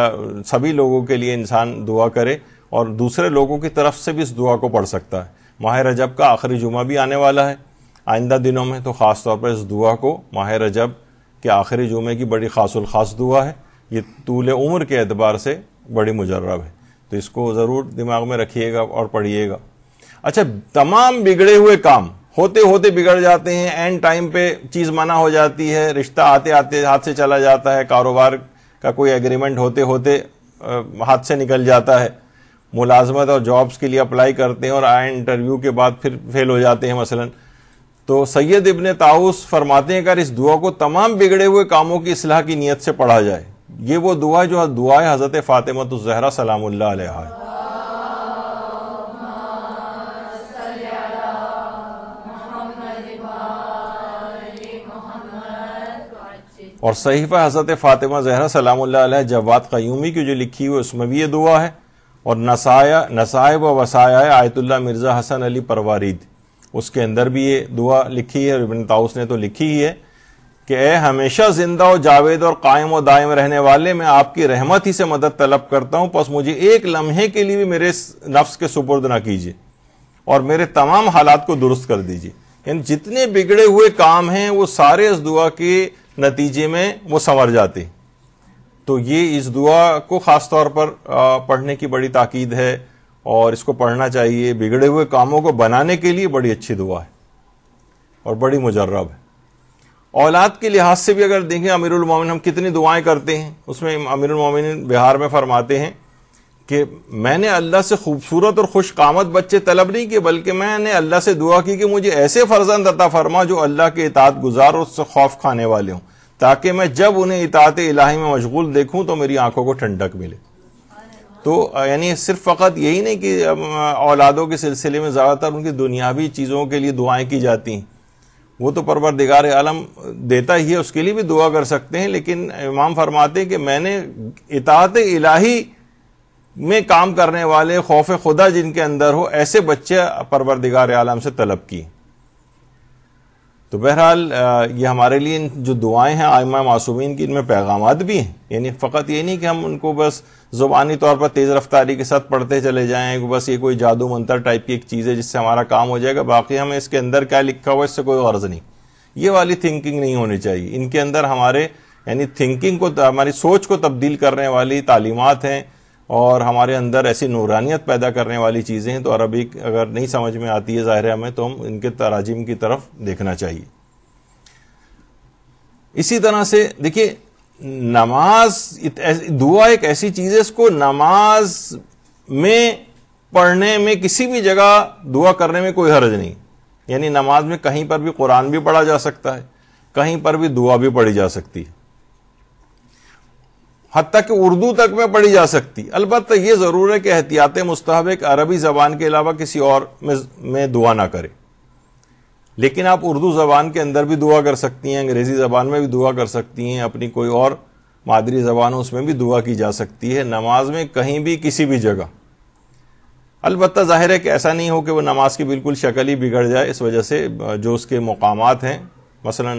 सभी लोगों के लिए इंसान दुआ करे और दूसरे लोगों की तरफ से भी इस दुआ को पढ़ सकता है माह रजब का आखिरी जुमा भी आने वाला है आइंदा दिनों में तो ख़ास तौर पर इस दुआ को माह रजब के आखिरी जुमे की बड़ी खासुल खास दुआ है ये तूल उम्र के एतबार से बड़ी मुजरब है तो इसको ज़रूर दिमाग में रखिएगा और पढ़िएगा अच्छा तमाम बिगड़े हुए काम होते होते बिगड़ जाते हैं एंड टाइम पे चीज़ मना हो जाती है रिश्ता आते आते हाथ से चला जाता है कारोबार का कोई एग्रीमेंट होते होते हाथ से निकल जाता है मुलाजमत और जॉब्स के लिए अप्लाई करते हैं और आए इंटरव्यू के बाद फिर फेल हो जाते हैं मसलन तो सैयद इबन ताउस फरमाते हैं अगर इस दुआ को तमाम बिगड़े हुए कामों की असलाह की नीयत से पढ़ा जाए ये वो दुआ है जो दुआ हज़रत फ़ातिमत तो जहरा सलाम है और सहीफ़ा हज़रत फ़ातिमा जहरा सलाम जवाद कयूमी की जो लिखी हुई उसमें भी ये दुआ है और नसाया नसाय व वसाया आयतुल्ला मिर्ज़ा हसन अली परवारीद उसके अंदर भी ये दुआ लिखी है इबन ताउस ने तो लिखी ही है कि ए हमेशा जिंदा और जावेद और कायम और दायम रहने वाले मैं आपकी रहमत ही से मदद तलब करता हूँ बस मुझे एक लम्हे के लिए भी मेरे नफ्स के सुपुर्द ना कीजिए और मेरे तमाम हालात को दुरुस्त कर दीजिए इन जितने बिगड़े हुए काम हैं वो सारे इस दुआ के नतीजे में वो संवर जाते हैं तो ये इस दुआ को ख़ास तौर पर पढ़ने की बड़ी ताकीद है और इसको पढ़ना चाहिए बिगड़े हुए कामों को बनाने के लिए बड़ी अच्छी दुआ है और बड़ी मुजर्रब है औलाद के लिहाज से भी अगर देखें अमीरुल मोमिन हम कितनी दुआएं करते हैं उसमें अमीरुल मोमिन बिहार में फरमाते हैं कि मैंने अल्लाह से खूबसूरत और खुश कामत बच्चे तलब नहीं किए बल्कि मैंने अल्लाह से दुआ की कि मुझे ऐसे फर्जंद अता फरमा जो अल्लाह के इतात गुजार और उससे खौफ खाने वाले हों ताकि मैं जब उन्हें इतात इलाही में मशगूल देखूं तो मेरी आंखों को ठंडक मिले तो यानी सिर्फ फ़कत यही नहीं कि औलादों के सिलसिले में ज़्यादातर उनकी दुनियावी चीज़ों के लिए दुआएं की जाती हैं वो तो परवर दिगार आलम देता ही है उसके लिए भी दुआ कर सकते हैं लेकिन इमाम फरमाते हैं कि मैंने इतात इलाही में काम करने वाले खौफ खुदा जिनके अंदर हो ऐसे बच्चे परवर दिगार आलम से तलब की तो बहरहाल ये हमारे लिए जो दुआएं हैं आयमा मासूमिन की इनमें पैगाम भी हैं यानी फ़कत ये नहीं कि हम उनको बस ज़ुबानी तौर पर तेज़ रफ्तारी के साथ पढ़ते चले जाएँ बस ये कोई जादू मंतर टाइप की एक चीज़ है जिससे हमारा काम हो जाएगा बाकी हमें इसके अंदर क्या लिखा हुआ इससे कोई गर्ज नहीं ये वाली थिंकिंग नहीं होनी चाहिए इनके अंदर हमारे यानी थिंकिंग को हमारी सोच को तब्दील करने वाली तालीमत हैं और हमारे अंदर ऐसी नूरानियत पैदा करने वाली चीज़ें हैं तो अरबिक अगर नहीं समझ में आती है ज़ाहिर हमें तो हम इनके तराजिम की तरफ देखना चाहिए इसी तरह से देखिए नमाज दुआ एक ऐसी चीज़ है इसको नमाज में पढ़ने में किसी भी जगह दुआ करने में कोई हर्ज नहीं यानी नमाज में कहीं पर भी कुरान भी पढ़ा जा सकता है कहीं पर भी दुआ भी पढ़ी जा सकती है हती कि उर्दू तक में पढ़ी जा सकती अलबत्त ये ज़रूर है कि एहतियात मुस्ताहब एक अरबी ज़बान के अलावा किसी और में, में दुआ ना करे लेकिन आप उर्दू ज़बान के अंदर भी दुआ कर सकती हैं अंग्रेज़ी ज़बान में भी दुआ कर सकती हैं अपनी कोई और मादरी ज़बान उसमें भी दुआ की जा सकती है नमाज में कहीं भी किसी भी जगह अलबत् ज़ाहिर है कि ऐसा नहीं हो कि वह नमाज की बिल्कुल शक्ल ही बिगड़ जाए इस वजह से जो उसके मकाम हैं मसला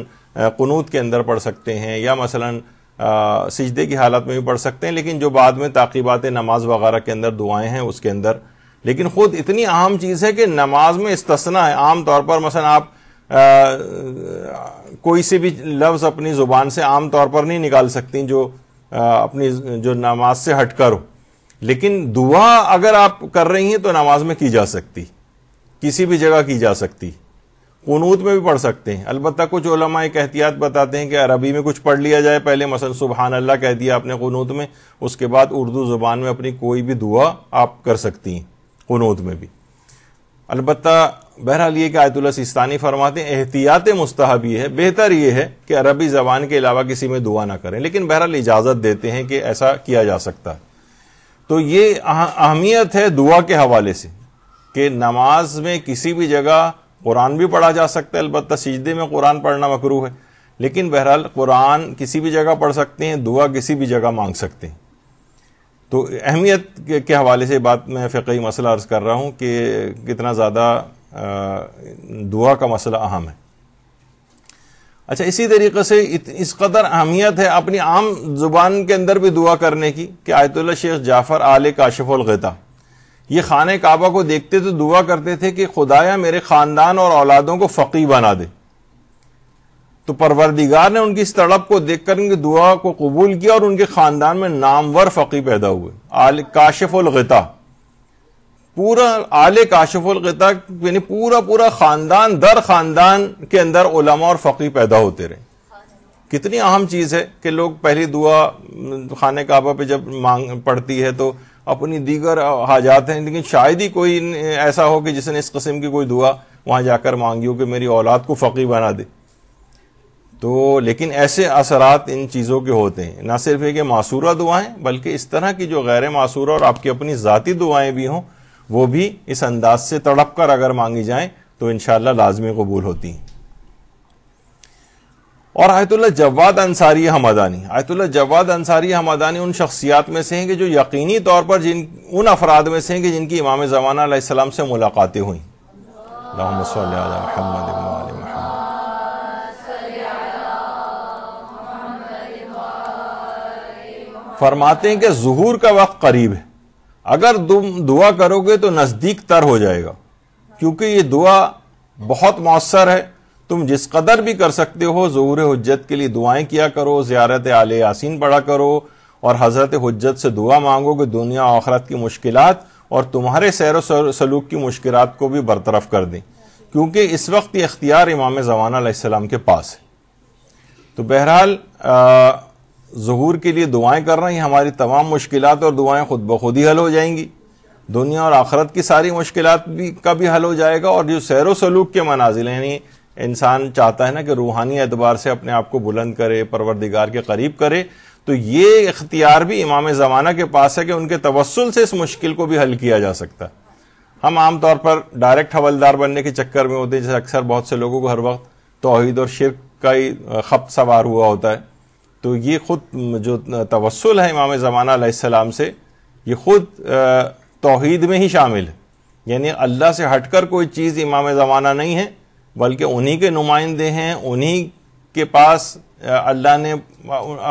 कनूत के अंदर पढ़ सकते हैं या मसला सजदे की हालत में भी पढ़ सकते हैं लेकिन जो बाद में ताकीबात नमाज वगैरह के अंदर दुआएं हैं उसके अंदर लेकिन खुद इतनी अहम चीज़ है कि नमाज में इस्तना है आम तौर पर मसलन आप आ, कोई से भी लफ्ज़ अपनी ज़ुबान से आम तौर पर नहीं निकाल सकती जो आ, अपनी जो नमाज से हटकर हो लेकिन दुआ अगर आप कर रही हैं तो नमाज में की जा सकती किसी भी जगह की जा सकती कनूत में भी पढ़ सकते हैं अलबत् कुछ ओलमा एक एहतियात बताते हैं कि अरबी में कुछ पढ़ लिया जाए पहले मसल सुबहान अल्लाह कह दिया आपने कनूत में उसके बाद उर्दू ज़ुबान में अपनी कोई भी दुआ आप कर सकती हैं कनूत में भी अलबत् बहरहाल ये कि आयतुल्ला सिस्तानी फरमाते हैं एहतियात मुस्तहब ये है बेहतर ये है कि अरबी ज़बान के अलावा किसी में दुआ ना करें लेकिन बहरहाल इजाज़त देते हैं कि ऐसा किया जा सकता है तो ये अहमियत है दुआ के हवाले से कि नमाज में किसी भी जगह कुरान भी पढ़ा जा सकता है अलबत्त सीजदे में कुरान पढ़ना मकरू है लेकिन बहरहाल कुरान किसी भी जगह पढ़ सकते हैं दुआ किसी भी जगह मांग सकते हैं तो अहमियत के हवाले से बात मैं फ़िकी मसला अर्ज़ कर रहा हूँ कि कितना ज़्यादा दुआ का मसला अहम है अच्छा इसी तरीके से इत, इस कदर अहमियत है अपनी आम जुबान के अंदर भी दुआ करने की कि Ayatollah Sheikh Jafar Al Kashif al Ghita ये खान काबा को देखते तो दुआ करते थे कि खुदाया मेरे खानदान और औलादों को फ़की बना दे तो परवरदिगार ने उनकी इस तड़प को देखकर उनकी दुआ को कबूल किया और उनके खानदान में नामवर फ़की पैदा हुए आल काशिफुलगता पूरा आल काशिफुलगता यानी पूरा पूरा खानदान दर खानदान के अंदर उलमा और फ़की पैदा होते रहे कितनी अहम चीज़ है कि लोग पहली दुआ खाने काबा पे जब मांग पड़ती है तो अपनी दीगर हाजात हैं लेकिन शायद ही कोई ऐसा हो कि जिसने इस कस्म की कोई दुआ वहाँ जाकर मांगी हो कि मेरी औलाद को फकीर बना दे तो लेकिन ऐसे असरात इन चीज़ों के होते हैं ना सिर्फ एक मासूरा दुआएं बल्कि इस तरह की जो गैर मासूरा और आपकी अपनी ज़ाती दुआएं भी हों वो भी इस अंदाज से तड़प कर अगर मांगी जाएं तो इन लाजमी कबूल होती हैं और Ayatollah Jawad Ansari Hamadani Ayatollah Jawad Ansari Hamadani उन शख्सियात में से हैं कि जो यकीनी तौर पर जिन उन अफराद में से हैं कि जिनकी इमाम ज़माना से मुलाकातें हुई फरमाते हैं कि जहूर का वक्त करीब है अगर तुम दुआ करोगे तो नज़दीक तर हो जाएगा क्योंकि ये दुआ बहुत मौसर है तुम जिस कदर भी कर सकते हो ज़हूर हजत के लिए दुआएं किया करो ज़्यारत आल यासिन पढ़ा करो और हज़रत हजत से दुआ मांगो कि दुनिया आखरत की मुश्किल और तुम्हारे सैर सलूक की मुश्किल को भी बरतरफ कर दें क्योंकि इस वक्त ये इख्तियार इमाम जमान के पास है तो बहरहाल जहूर के लिए दुआएं करना ही हमारी तमाम मुश्किल और दुआएं खुद ब खुद ही हल हो जाएंगी दुनिया और आखरत की सारी मुश्किल भी का भी हल हो जाएगा और जो सैर सलूक के मनाजिल यानी इंसान चाहता है ना कि रूहानी एतबार से अपने आप को बुलंद करे परवरदिगार के करीब करे तो ये इख्तियार भी इमाम ज़माना के पास है कि उनके तवसल से इस मुश्किल को भी हल किया जा सकता है हम आमतौर पर डायरेक्ट हवलदार बनने के चक्कर में होते हैं जैसे अक्सर बहुत से लोगों को हर वक्त तोहद और शिरक का ही खप सवार हुआ होता है तो ये खुद जो तवसल है इमाम ज़माना सलाम से ये खुद तोहद में ही शामिल है यानी अल्लाह से हटकर कोई चीज़ इमाम ज़माना नहीं है बल्कि उन्हीं के नुमाइंदे हैं उन्हीं के पास अल्लाह ने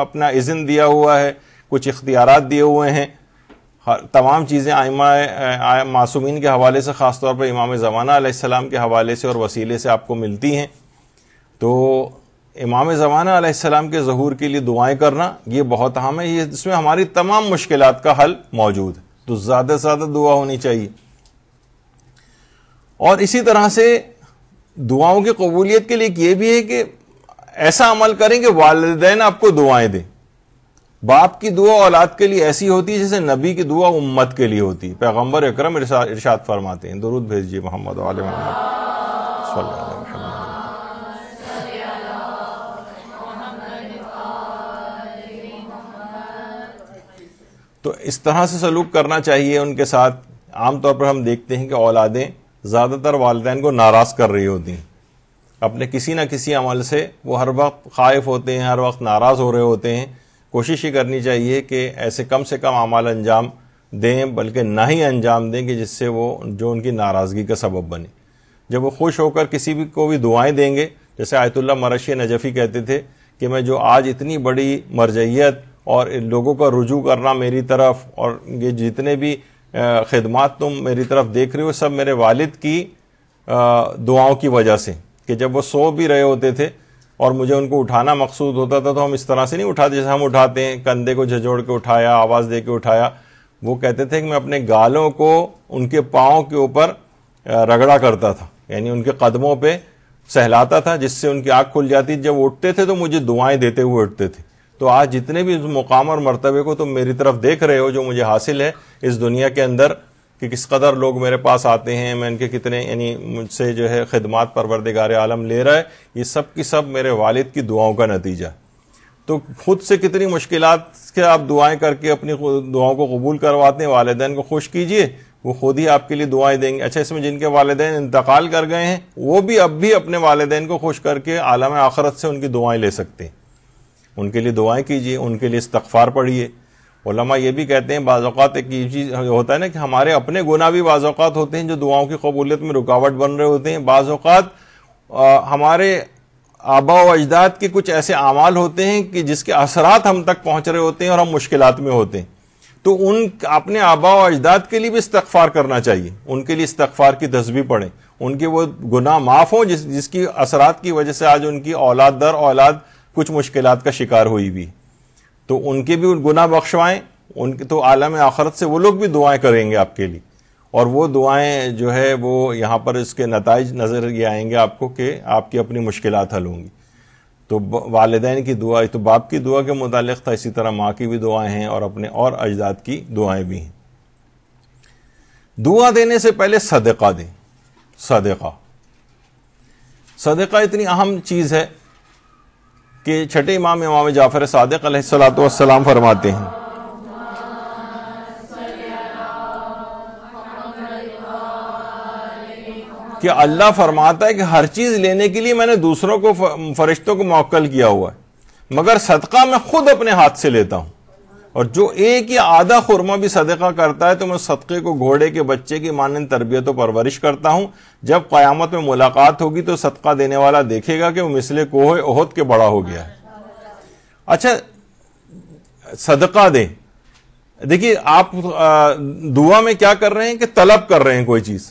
अपना इज़न दिया हुआ है कुछ इख्तियार दिए हुए हैं तमाम चीज़ें आयमा मासूमिन के हवाले से ख़ास तौर पर इमाम ज़माना आसमाम के हवाले से और वसीले से आपको मिलती हैं तो इमाम ज़माना के जहूर के लिए दुआएं करना ये बहुत अहम है ये इसमें हमारी तमाम मुश्किल का हल मौजूद है तो ज़्यादा से ज़्यादा दुआ होनी चाहिए और इसी तरह से दुआओं की कबूलियत के लिए ये भी है कि ऐसा अमल करें कि वालदेन आपको दुआएं दें बाप की दुआ औलाद के लिए ऐसी होती है जैसे नबी की दुआ उम्मत के लिए होती है पैगम्बर अक्रम इर्शाद फरमाते हैं दरुद भेजिए मोहम्मद तो इस तरह से सलूक करना चाहिए उनके साथ आमतौर पर हम देखते हैं कि औलादें ज़्यादातर वालदेन को नाराज़ कर रही होती हैं अपने किसी ना किसी अमल से वो हर वक्त खाइफ होते हैं हर वक्त नाराज़ हो रहे होते हैं कोशिश ही करनी चाहिए कि ऐसे कम से कम अमाल अंजाम दें बल्कि ना ही अंजाम दें कि जिससे वो जो उनकी नाराज़गी का सबब बने जब वो खुश होकर किसी भी को भी दुआएं देंगे जैसे आयतुल्ला मरशी नजफ़ी कहते थे कि मैं जो आज इतनी बड़ी मरजैत और लोगों का रुजू करना मेरी तरफ और ये जितने भी खदमात तुम मेरी तरफ देख रहे हो सब मेरे वालिद की दुआओं की वजह से कि जब वो सो भी रहे होते थे और मुझे उनको उठाना मकसूद होता था तो हम इस तरह से नहीं उठाते जैसे हम उठाते हैं कंधे को झजोड़ के उठाया आवाज़ दे के उठाया वो कहते थे कि मैं अपने गालों को उनके पाँव के ऊपर रगड़ा करता था यानी उनके कदमों पे सहलाता था जिससे उनकी आँख खुल जाती जब उठते थे तो मुझे दुआएं देते हुए उठते थे तो आज जितने भी मुकाम और मरतबे को तुम मेरी तरफ देख रहे हो जो मुझे हासिल है इस दुनिया के अंदर कि किस कदर लोग मेरे पास आते हैं मैं इनके कितने यानी मुझसे जो है खदमात परवरदिगार आलम ले रहा है ये सब की सब मेरे वालिद की दुआओं का नतीजा तो खुद से कितनी मुश्किल से आप दुआएं करके अपनी दुआओं को कबूल करवाते हैं वालदेन को खुश कीजिए वो खुद ही आपके लिए दुआएं देंगे अच्छा इसमें जिनके वालदेन इंतकाल कर गए हैं वो भी अब भी अपने वालदेन को खुश करके आलम आखरत से उनकी दुआएं ले सकते हैं उनके लिए दुआएं कीजिए उनके लिए इस्तफार पढ़िए ओलमा ये भी कहते हैं बाज़ात एक चीज़ होता है ना कि हमारे अपने गुना भी बाज़ात होते हैं जो दुआओं की कबूलियत में रुकावट बन रहे होते हैं बाज़ात हमारे आबा व अजदाद के कुछ ऐसे अमाल होते हैं कि जिसके असरात हम तक पहुँच रहे होते हैं और हम मुश्किल में होते हैं तो उन अपने आबा व अजदाद के लिए भी इस्तफार करना चाहिए उनके लिए इस्तफार की तस्वीर पढ़ें उनके वो गुनाह माफ़ हों जिस जिसकी असरात की वजह से आज उनकी औलाद दर औलाद कुछ मुश्किल का शिकार हुई भी तो उनके भी गुना बख्शवाएं उनके तो आलम आखरत से वो लोग भी दुआएं करेंगे आपके लिए और वो दुआएं जो है वो यहां पर इसके नतज नज़र ये आएंगे आपको कि आपकी अपनी मुश्किल हल होंगी तो वालदेन की दुआ तो बाप की दुआ के मुतालिक था इसी तरह माँ की भी दुआएं हैं और अपने और अजदाद की दुआएं भी हैं दुआ देने से पहले सदका दें सदका सदका इतनी अहम चीज़ है कि छठे इमाम इमाम जाफ़र सदक सलाम फरमाते हैं कि अल्लाह फरमाता है कि हर चीज़ लेने के लिए मैंने दूसरों को फरिश्तों को मौक्ल किया हुआ है मगर सदका मैं खुद अपने हाथ से लेता हूं और जो एक या आधा खुरमा भी सदका करता है तो मैं सदक़े को घोड़े के बच्चे की मानन तरबियत और परवरिश करता हूं जब क़यामत में मुलाकात होगी तो सदका देने वाला देखेगा कि वो मिसले कोह ओहद के बड़ा हो गया है अच्छा सदका दे देखिए आप दुआ में क्या कर रहे हैं कि तलब कर रहे हैं कोई चीज़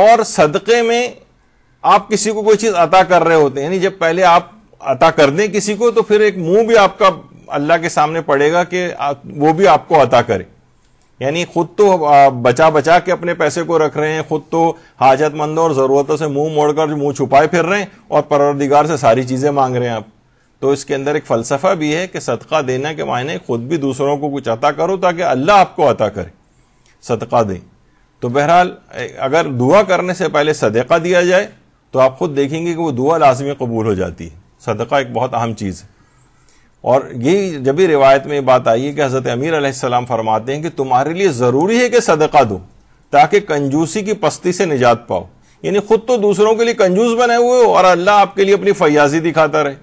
और सदक़े में आप किसी को कोई चीज़ अता कर रहे होते हैं यानी जब पहले आप अता कर दें किसी को तो फिर एक मुंह भी आपका अल्लाह के सामने पड़ेगा कि वो भी आपको अता करे यानी खुद तो बचा बचा के अपने पैसे को रख रहे हैं खुद तो हाजतमंदों और ज़रूरतों से मुंह मोड़कर मुंह छुपाए फिर रहे हैं और परवरदिगार से सारी चीज़ें मांग रहे हैं आप तो इसके अंदर एक फ़लसफ़ा भी है कि सदका देना के मायने खुद भी दूसरों को कुछ अता करो ताकि अल्लाह आपको अता करे सदका दें तो बहरहाल अगर दुआ करने से पहले सदका दिया जाए तो आप खुद देखेंगे कि वो दुआ लाजमी कबूल हो जाती है सदका एक बहुत अहम चीज़ है और ये जब भी रिवायत में बात आई है कि हज़रत अमीर अलैहिस्सलाम फरमाते हैं कि तुम्हारे लिए ज़रूरी है कि सदका दो ताकि कंजूसी की पस्ती से निजात पाओ यानी खुद तो दूसरों के लिए कंजूस बने हुए हो और अल्लाह आपके लिए अपनी फयाजी दिखाता रहे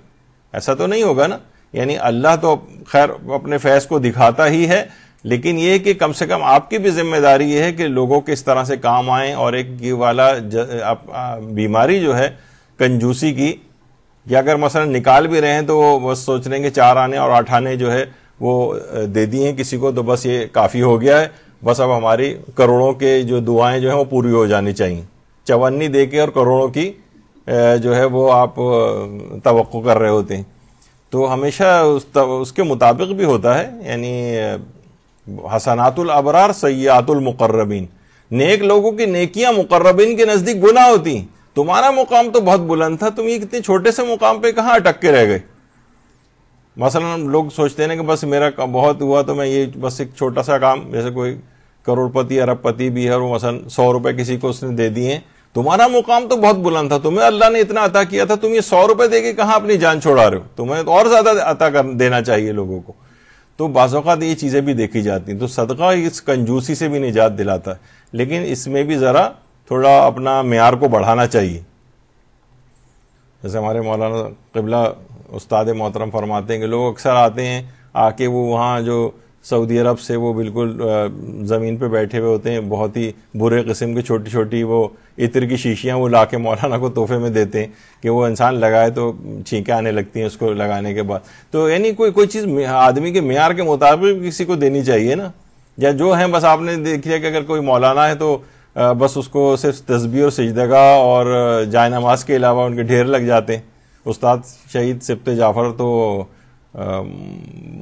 ऐसा तो नहीं होगा ना यानी अल्लाह तो खैर अपने फैज़ को दिखाता ही है लेकिन ये कि कम से कम आपकी भी जिम्मेदारी है कि लोगों के इस तरह से काम आए और एक वाला बीमारी जो है कंजूसी की या अगर मसलन निकाल भी रहे हैं तो वो बस सोच रहे हैं कि चार आने और आठ आने जो है वो दे दिए हैं किसी को तो बस ये काफ़ी हो गया है बस अब हमारी करोड़ों के जो दुआएं जो हैं वो पूरी हो जानी चाहिए चवन्नी दे के और करोड़ों की जो है वो आप तो कर रहे होते हैं तो हमेशा उस उसके मुताबिक भी होता है यानी हसनातुल अबरार सयातुल मुकर्रबीन नेक लोगों की नेकियां मुकर्रबीन के नज़दीक गुना होती हैं तुम्हारा मुकाम तो बहुत बुलंद था तुम ये कितने छोटे से मुकाम पे कहाँ अटक के रह गए मसलन लोग सोचते ना कि बस मेरा बहुत हुआ तो मैं ये बस एक छोटा सा काम जैसे कोई करोड़पति अरबपति भी है और मसलन सौ रुपए किसी को उसने दे दिए तुम्हारा मुकाम तो बहुत बुलंद था तुम्हें अल्लाह ने इतना अता किया था तुम ये सौ रुपए दे के कहाँ अपनी जान छोड़ा रहे हो तुम्हें तो और ज्यादा अता कर देना चाहिए लोगों को तो बाज़ात ये चीज़ें भी देखी जाती हैं तो सदका इस कंजूसी से भी निजात दिलाता है लेकिन इसमें भी ज़रा थोड़ा अपना मैार को बढ़ाना चाहिए जैसे हमारे मौलाना कबला उस्ताद मोहतरम फरमाते हैं कि लोग अक्सर आते हैं आके वो वहाँ जो सऊदी अरब से वो बिल्कुल ज़मीन पे बैठे हुए होते हैं बहुत ही बुरे किस्म की छोटी छोटी वो इत्र की शीशियाँ वो ला के मौलाना को तोहफे में देते हैं कि वो इंसान लगाए तो छींकें आने लगती हैं उसको लगाने के बाद तो यानी कोई कोई चीज़ आदमी के मैार के मुताबिक किसी को देनी चाहिए ना या जो है बस आपने देख लिया कि अगर कोई मौलाना है तो बस उसको सिर्फ तस्बी और सजदगा और जाय नमाज के अलावा उनके ढेर लग जाते हैं उस्ताद शहीद सिप्त जाफ़र तो आ,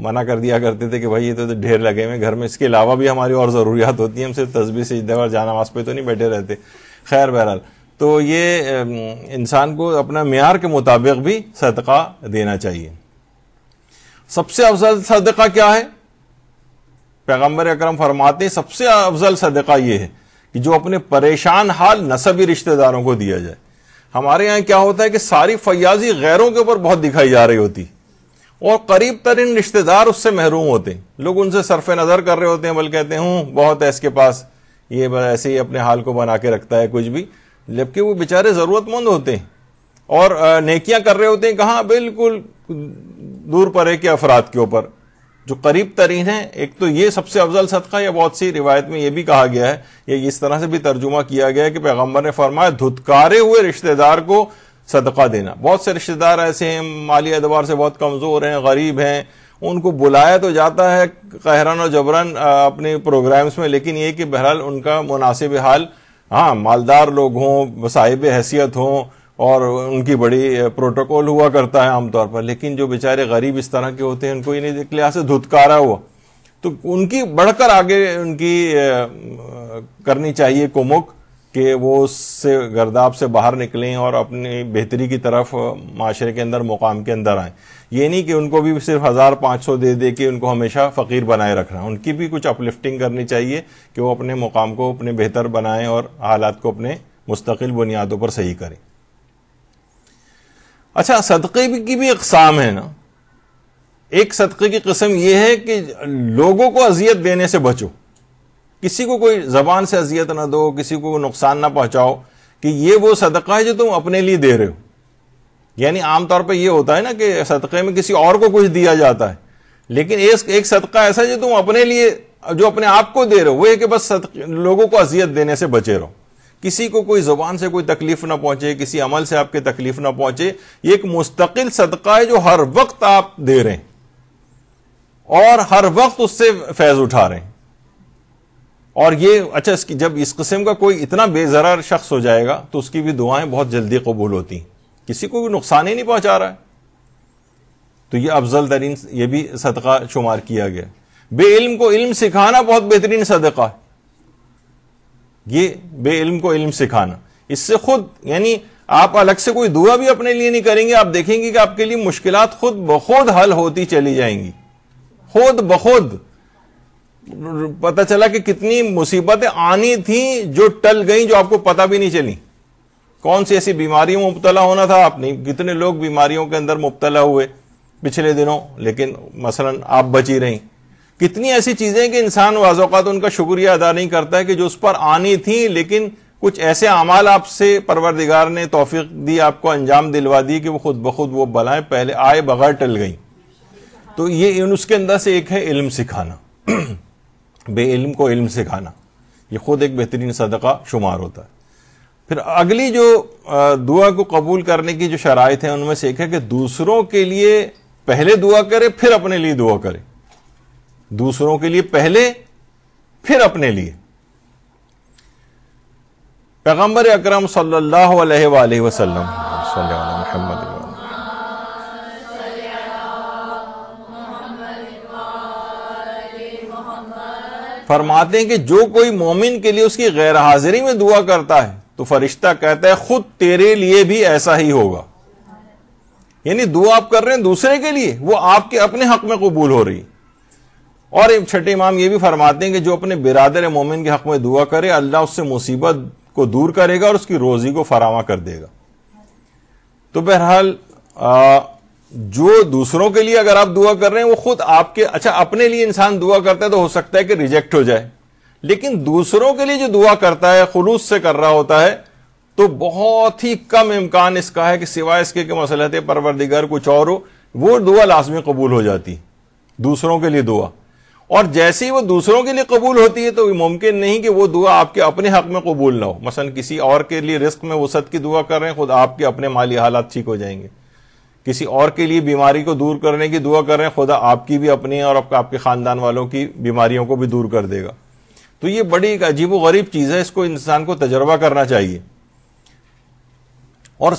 मना कर दिया करते थे कि भाई ये तो ढेर लगे हुए घर में इसके अलावा भी हमारी और ज़रूरियात होती हैं हम सिर्फ तस्बी सजदगा और जाय नमाज पर तो नहीं बैठे रहते खैर बहरहाल तो ये इंसान को अपना मैार के मुताबिक भी सदका देना चाहिए सबसे अफजल सदका क्या है पैगम्बर अक्रम फरमाते सबसे अफजल सदका ये है कि जो अपने परेशान हाल नसबी रिश्तेदारों को दिया जाए हमारे यहां क्या होता है कि सारी फयाजी गैरों के ऊपर बहुत दिखाई जा रही होती और करीब तरीन रिश्तेदार उससे महरूम होते हैं लोग उनसे सरफ नज़र कर रहे होते हैं बल्कि कहते हैं बहुत है इसके पास ये ऐसे ही अपने हाल को बना के रखता है कुछ भी जबकि वो बेचारे ज़रूरतमंद होते हैं और नेकियां कर रहे होते हैं कहाँ बिल्कुल दूर परे के अफराद के ऊपर जो करीब तरीन है एक तो ये सबसे अफजल सदका या बहुत सी रिवायत में यह भी कहा गया है ये इस तरह से भी तर्जुमा किया गया है कि पैगम्बर ने फरमाया धुतकारे हुए रिश्तेदार को सदका देना बहुत से रिश्तेदार ऐसे हैं माली एतबार से बहुत कमज़ोर हैं गरीब हैं उनको बुलाया तो जाता है कहरन और जबरन अपने प्रोग्राम्स में लेकिन ये कि बहरहाल उनका मुनासिब हाल हाँ मालदार लोग हों साहिब हैसियत हों और उनकी बड़ी प्रोटोकॉल हुआ करता है आमतौर पर लेकिन जो बेचारे गरीब इस तरह के होते हैं उनको इन्हें नहीं लिहाज से धुतकारा हुआ तो उनकी बढ़कर आगे उनकी करनी चाहिए कोमुक कि वो उससे गर्दाब से बाहर निकलें और अपनी बेहतरी की तरफ माशरे के अंदर मुकाम के अंदर आएं ये नहीं कि उनको भी सिर्फ हज़ार पाँच सौ दे दे के उनको हमेशा फ़कीर बनाए रखना उनकी भी कुछ अपलिफ्टिंग करनी चाहिए कि वो अपने मुकाम को अपने बेहतर बनाएं और हालात को अपने मुस्तकिल बुनियादों पर सही करें अच्छा सदक़े की भी अकसाम है ना एक सदक़े की कस्म यह है कि लोगों को अजियत देने से बचो किसी को कोई ज़बान से अजियत ना दो किसी को नुकसान ना पहुंचाओ कि ये वो सदका है जो तुम अपने लिए दे रहे हो यानी आमतौर पर यह होता है ना कि सदक़े में किसी और को कुछ दिया जाता है लेकिन एक, एक सदका ऐसा है जो तुम अपने लिए जो अपने आप को दे रहे हो वो है कि बस लोगों को अजियत देने से बचे रहो किसी को कोई ज़बान से कोई तकलीफ ना पहुंचे किसी अमल से आपके तकलीफ ना पहुंचे ये एक मुस्तकिल सदका है जो हर वक्त आप दे रहे हैं और हर वक्त उससे फैज उठा रहे हैं और ये अच्छा इसकी जब इस किस्म का कोई इतना बेजरार शख्स हो जाएगा तो उसकी भी दुआएं बहुत जल्दी कबूल होती किसी को भी नुकसान ही नहीं पहुंचा रहा है तो ये अफजल तरीन ये भी सदका शुमार किया गया बेइल्म को इल्म सिखाना बहुत बेहतरीन सदका है ये बे इल्म को इल्म सिखाना इससे खुद यानी आप अलग से कोई दुआ भी अपने लिए नहीं करेंगे आप देखेंगे कि आपके लिए मुश्किल खुद बखुद हल होती चली जाएंगी खुद बखुद पता चला कि कितनी मुसीबतें आनी थी जो टल गई जो आपको पता भी नहीं चली कौन सी ऐसी बीमारियों में मुबतला होना था आप नहीं कितने लोग बीमारियों के अंदर मुबतला हुए पिछले दिनों लेकिन मसलन आप बची रहीं कितनी ऐसी चीजें कि इंसान वाजोकात उनका शुक्रिया अदा नहीं करता है कि जो उस पर आनी थी लेकिन कुछ ऐसे अमाल आपसे परवरदिगार ने तोफीक दी आपको अंजाम दिलवा दी कि वो खुद बखुद वो बलाएं पहले आए बगैर टल गई तो ये उसके अंदर से एक है इल्म सिखाना इल्म को इल्म सिखाना ये खुद एक बेहतरीन सदका शुमार होता है फिर अगली जो दुआ को कबूल करने की जो शराइ है उनमें से एक है कि दूसरों के लिए पहले दुआ करे फिर अपने लिए दुआ करे दूसरों के लिए पहले फिर अपने लिए पैगंबर अकरम सल्लल्लाहु अलैहि वसल्लम मोहम्मद फरमाते हैं कि जो कोई मोमिन के लिए उसकी गैर हाजिरी में दुआ करता है तो फरिश्ता कहता है खुद तेरे लिए भी ऐसा ही होगा यानी दुआ आप कर रहे हैं दूसरे के लिए वो आपके अपने हक में कबूल हो रही है और छठे इमाम ये भी फरमाते हैं कि जो अपने बिरादर मोमिन के हक में दुआ करे अल्लाह उससे मुसीबत को दूर करेगा और उसकी रोजी को फरावा कर देगा तो बहरहाल जो दूसरों के लिए अगर आप दुआ कर रहे हैं वो खुद आपके अच्छा अपने लिए इंसान दुआ करता है तो हो सकता है कि रिजेक्ट हो जाए लेकिन दूसरों के लिए जो दुआ करता है खलूस से कर रहा होता है तो बहुत ही कम इम्कान इसका है कि सिवाय इसके के मसलहत परवरदिगर कुछ और हो वो दुआ लाजमी कबूल हो जाती दूसरों के लिए दुआ और जैसे ही वो दूसरों के लिए कबूल होती है तो मुमकिन नहीं कि वो दुआ आपके अपने हक में कबूल ना हो मसलन किसी और के लिए रिस्क में वसत की दुआ कर रहे हैं खुद आपके अपने माली हालात ठीक हो जाएंगे किसी और के लिए बीमारी को दूर करने की दुआ कर रहे हैं खुदा आपकी भी अपनी और आपका आपके खानदान वालों की बीमारियों को भी दूर कर देगा तो ये बड़ी एक अजीब गरीब चीज़ है इसको इंसान को तजर्बा करना चाहिए और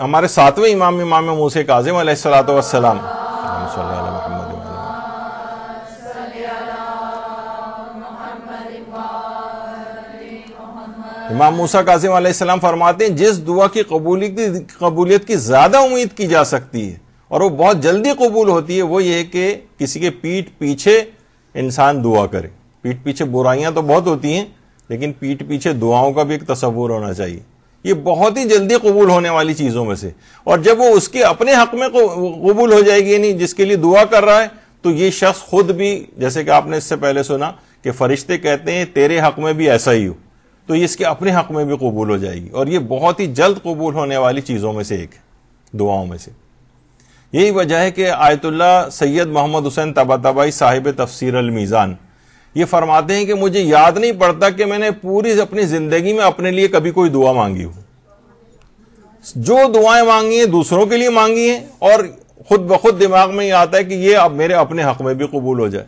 हमारे सातवें इमाम इमाम मूसे काजिम सलात वसलाम इमाम मूसा काजिम सलाम फरमाते हैं जिस दुआ की कबूलियत की ज़्यादा उम्मीद की जा सकती है और वो बहुत जल्दी कबूल होती है वो ये कि किसी के पीठ पीछे इंसान दुआ करे पीठ पीछे बुराइयां तो बहुत होती हैं लेकिन पीठ पीछे दुआओं का भी एक तस्वूर होना चाहिए ये बहुत ही जल्दी कबूल होने वाली चीज़ों में से और जब वो उसके अपने हक में कबूल हो जाएगी यानी जिसके लिए दुआ कर रहा है तो ये शख्स खुद भी जैसे कि आपने इससे पहले सुना कि फरिश्ते कहते हैं तेरे हक में भी ऐसा ही हो तो इसके अपने हक में भी कबूल हो जाएगी और ये बहुत ही जल्द कबूल होने वाली चीज़ों में से एक है दुआओं में से यही वजह है कि Ayatollah Sayyid Mohammad Husain Tabatabai साहिब तफसर अलमीज़ान ये फरमाते हैं कि मुझे याद नहीं पड़ता कि मैंने पूरी अपनी ज़िंदगी में अपने लिए कभी कोई दुआ मांगी हो जो दुआएं मांगी हैं दूसरों के लिए मांगी हैं और खुद ब खुद दिमाग में ये आता है कि ये अब मेरे अपने हक में भी कबूल हो जाए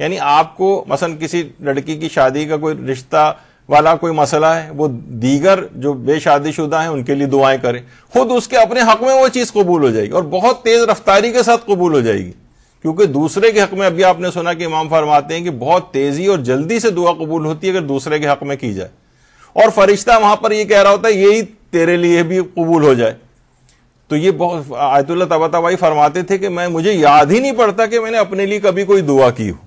यानी आपको मसन किसी लड़की की शादी का कोई रिश्ता वाला कोई मसला है वो दीगर जो बेशादीशुदा हैं उनके लिए दुआएं करें खुद उसके अपने हक में वो चीज़ कबूल हो जाएगी और बहुत तेज़ रफ्तारी के साथ कबूल हो जाएगी क्योंकि दूसरे के हक में अभी आपने सुना कि इमाम फरमाते हैं कि बहुत तेज़ी और जल्दी से दुआ कबूल होती है अगर दूसरे के हक में की जाए और फरिश्ता वहां पर यह कह रहा होता है यही तेरे लिए भी कबूल हो जाए तो ये बहुत आयतुल्ला भाई फरमाते थे कि मैं मुझे याद ही नहीं पड़ता कि मैंने अपने लिए कभी कोई दुआ की हो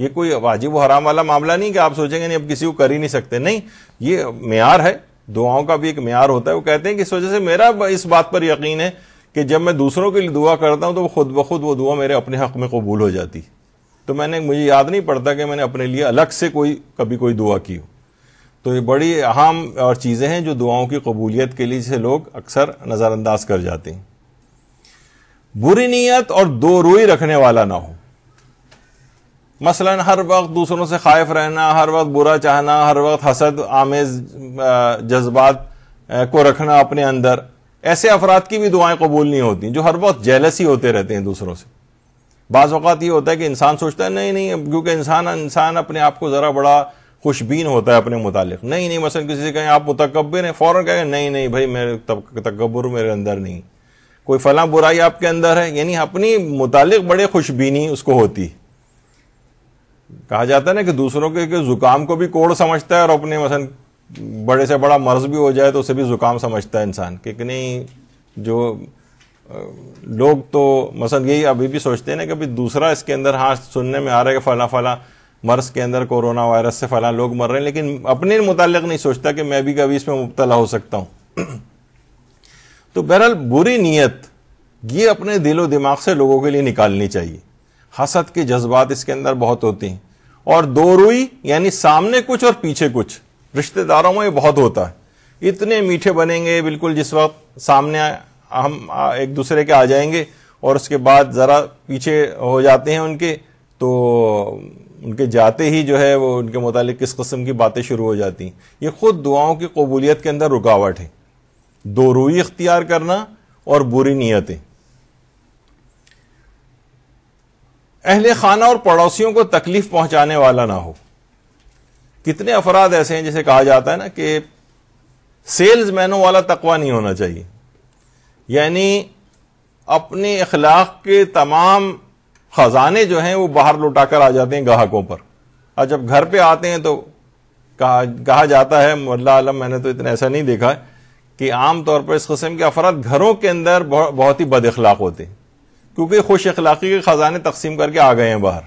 ये कोई वाजिब हराम वाला मामला नहीं कि आप सोचेंगे नहीं अब किसी को कर ही नहीं सकते नहीं ये मैार है दुआओं का भी एक मैार होता है वो कहते हैं कि इस वजह से मेरा इस बात पर यकीन है कि जब मैं दूसरों के लिए दुआ करता हूँ तो वो खुद ब खुद वो दुआ मेरे अपने हक में कबूल हो जाती तो मैंने मुझे याद नहीं पड़ता कि मैंने अपने लिए अलग से कोई कभी कोई दुआ की हो तो ये बड़ी अहम और चीज़ें हैं जो दुआओं की कबूलियत के लिए से लोग अक्सर नज़रअंदाज कर जाते हैं बुरी नीयत और दो रोई रखने वाला ना हो मसलन हर वक्त दूसरों से खाइफ रहना हर वक्त बुरा चाहना हर वक्त हसद आमेज जज्बात को रखना अपने अंदर ऐसे अफराद की भी दुआएं कबूल नहीं होती जो हर वक्त जेलस ही होते रहते हैं दूसरों से बाज़ अवत ये होता है कि इंसान सोचता है नहीं नहीं क्योंकि इंसान इंसान अपने आप को ज़रा बड़ा खुशबीन होता है अपने मुतालिक नहीं नहीं मसलन किसी से कहें आप मुतकबर हैं फ़ौरन कहेंगे नहीं नहीं भाई मेरे तकबर मेरे अंदर नहीं कोई फला बुराई आपके अंदर है यानी अपनी मुतालिक बड़े खुशबीनी उसको होती है कहा जाता है ना कि दूसरों के, के जुकाम को भी कोड़ समझता है और अपने मसन बड़े से बड़ा मर्ज भी हो जाए तो उसे भी जुकाम समझता है इंसान कि नहीं जो लोग तो मसल यही अभी भी सोचते हैं ना कि अभी दूसरा इसके अंदर हाँ सुनने में आ रहा है कि फला फला मर्ज के अंदर कोरोना वायरस से फला लोग मर रहे हैं लेकिन अपने मुतल नहीं सोचता कि मैं भी कभी इसमें मुबतला हो सकता हूँ तो बहरहाल बुरी नीयत ये अपने दिलो दिमाग से लोगों के लिए निकालनी चाहिए हसद के जज्बात इसके अंदर बहुत होते हैं और दो रुई यानी सामने कुछ और पीछे कुछ रिश्तेदारों में बहुत होता है इतने मीठे बनेंगे बिल्कुल जिस वक्त सामने हम एक दूसरे के आ जाएंगे और उसके बाद ज़रा पीछे हो जाते हैं उनके तो उनके जाते ही जो है वो उनके मुतालिक किस कस्म की बातें शुरू हो जाती ये खुद दुआओं की कबूलियत के अंदर रुकावट है दो रुई इख्तियार करना और बुरी नीयतें अहले खाना और पड़ोसियों को तकलीफ पहुंचाने वाला ना हो कितने अफराद ऐसे हैं जिसे कहा जाता है ना कि सेल्स मैनों वाला तकवा नहीं होना चाहिए यानी अपने अखलाक के तमाम खजाने जो हैं वो बाहर लुटाकर आ जाते हैं ग्राहकों पर और जब घर पे आते हैं तो कहा कहा जाता है मल्ला आलम मैंने तो इतना ऐसा नहीं देखा कि आमतौर पर इस कस्म के अफराद घरों के अंदर बहुत ही बद अखलाक होते हैं क्योंकि खुश अखलाक़ी के ख़जाने तकसीम करके आ गए हैं बाहर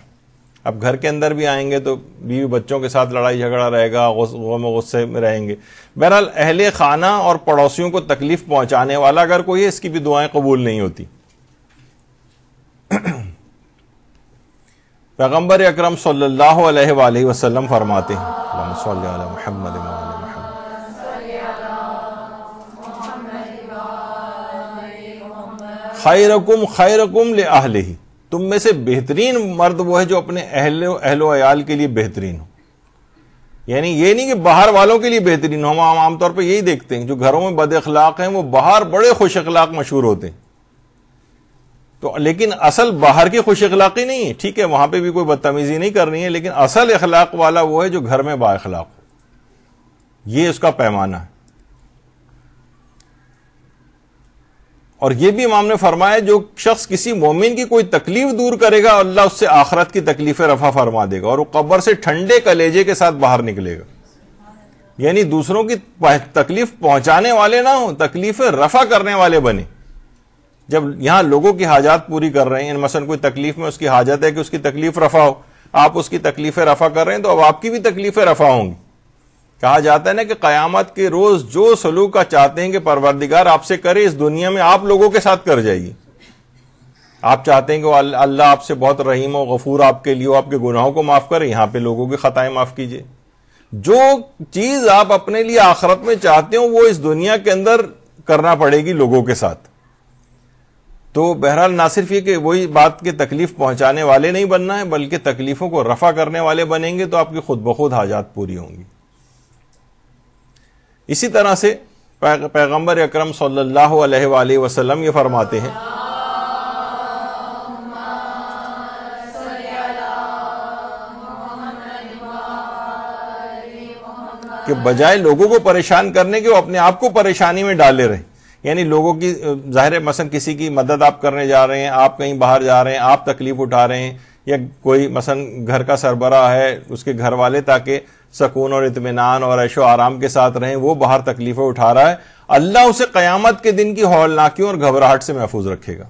अब घर के अंदर भी आएंगे तो बीवी बच्चों के साथ लड़ाई झगड़ा रहेगा गम गुस्से में रहेंगे बहरहाल अहल खाना और पड़ोसियों को तकलीफ पहुंचाने वाला अगर कोई है इसकी भी दुआएं कबूल नहीं होती पैगम्बर अक्रम सल्ला वसलम फरमाते हैं खैरकुम खैरकुम ले आहले ही तुम में से बेहतरीन मर्द वो है जो अपने अहलो अहलो अयाल के लिए बेहतरीन हो यानी ये नहीं कि बाहर वालों के लिए बेहतरीन हो हम आमतौर पर यही देखते हैं जो घरों में बद अखलाक हैं वो बाहर बड़े खुश अखलाक मशहूर होते हैं तो लेकिन असल बाहर की खुश अखलाकी नहीं है ठीक है वहां पे भी कोई बदतमीजी नहीं करनी है लेकिन असल अखलाक वाला वो है जो घर में बाखलाक हो ये उसका पैमाना है और यह भी इमाम ने फरमाया जो शख्स किसी मोमिन की कोई तकलीफ दूर करेगा अल्लाह उससे आखरत की तकलीफें रफा फरमा देगा और वो कब्र से ठंडे कलेजे के साथ बाहर निकलेगा यानी दूसरों की तकलीफ पहुंचाने वाले ना हो तकलीफें रफा करने वाले बने जब यहां लोगों की हाजात पूरी कर रहे हैं मसलन कोई तकलीफ में उसकी हाजत है कि उसकी तकलीफ रफा हो आप उसकी तकलीफें रफा कर रहे हैं तो अब आपकी भी तकलीफें रफा होंगी कहा जाता है ना कि कयामत के रोज जो सलूक का चाहते हैं कि परवरदिगार आपसे करे इस दुनिया में आप लोगों के साथ कर जाएगी आप चाहते हैं कि अल्लाह आपसे बहुत रहीम और गफूर आपके लिए आपके गुनाहों को माफ करे यहां पे लोगों की खताएं माफ कीजिए जो चीज आप अपने लिए आखरत में चाहते हो वो इस दुनिया के अंदर करना पड़ेगी लोगों के साथ तो बहरहाल ना सिर्फ ये कि वही बात के तकलीफ पहुंचाने वाले नहीं बनना है बल्कि तकलीफों को रफा करने वाले बनेंगे तो आपकी खुद बखुद हाजात पूरी होंगी इसी तरह से पैगंबर अकरम सल्लल्लाहु अलैहि वसल्लम ये फरमाते हैं कि बजाय लोगों को परेशान करने के वो अपने आप को परेशानी में डाले रहे यानी लोगों की जाहिर मसलन किसी की मदद आप करने जा रहे हैं आप कहीं बाहर जा रहे हैं आप तकलीफ उठा रहे हैं या कोई मसलन घर का सरबरा है उसके घर वाले ताकि सकून और इतमान और ऐशो आराम के साथ रहें वो बाहर तकलीफें उठा रहा है अल्लाह उसे कयामत के दिन की हौलनाकियों और घबराहट से महफूज रखेगा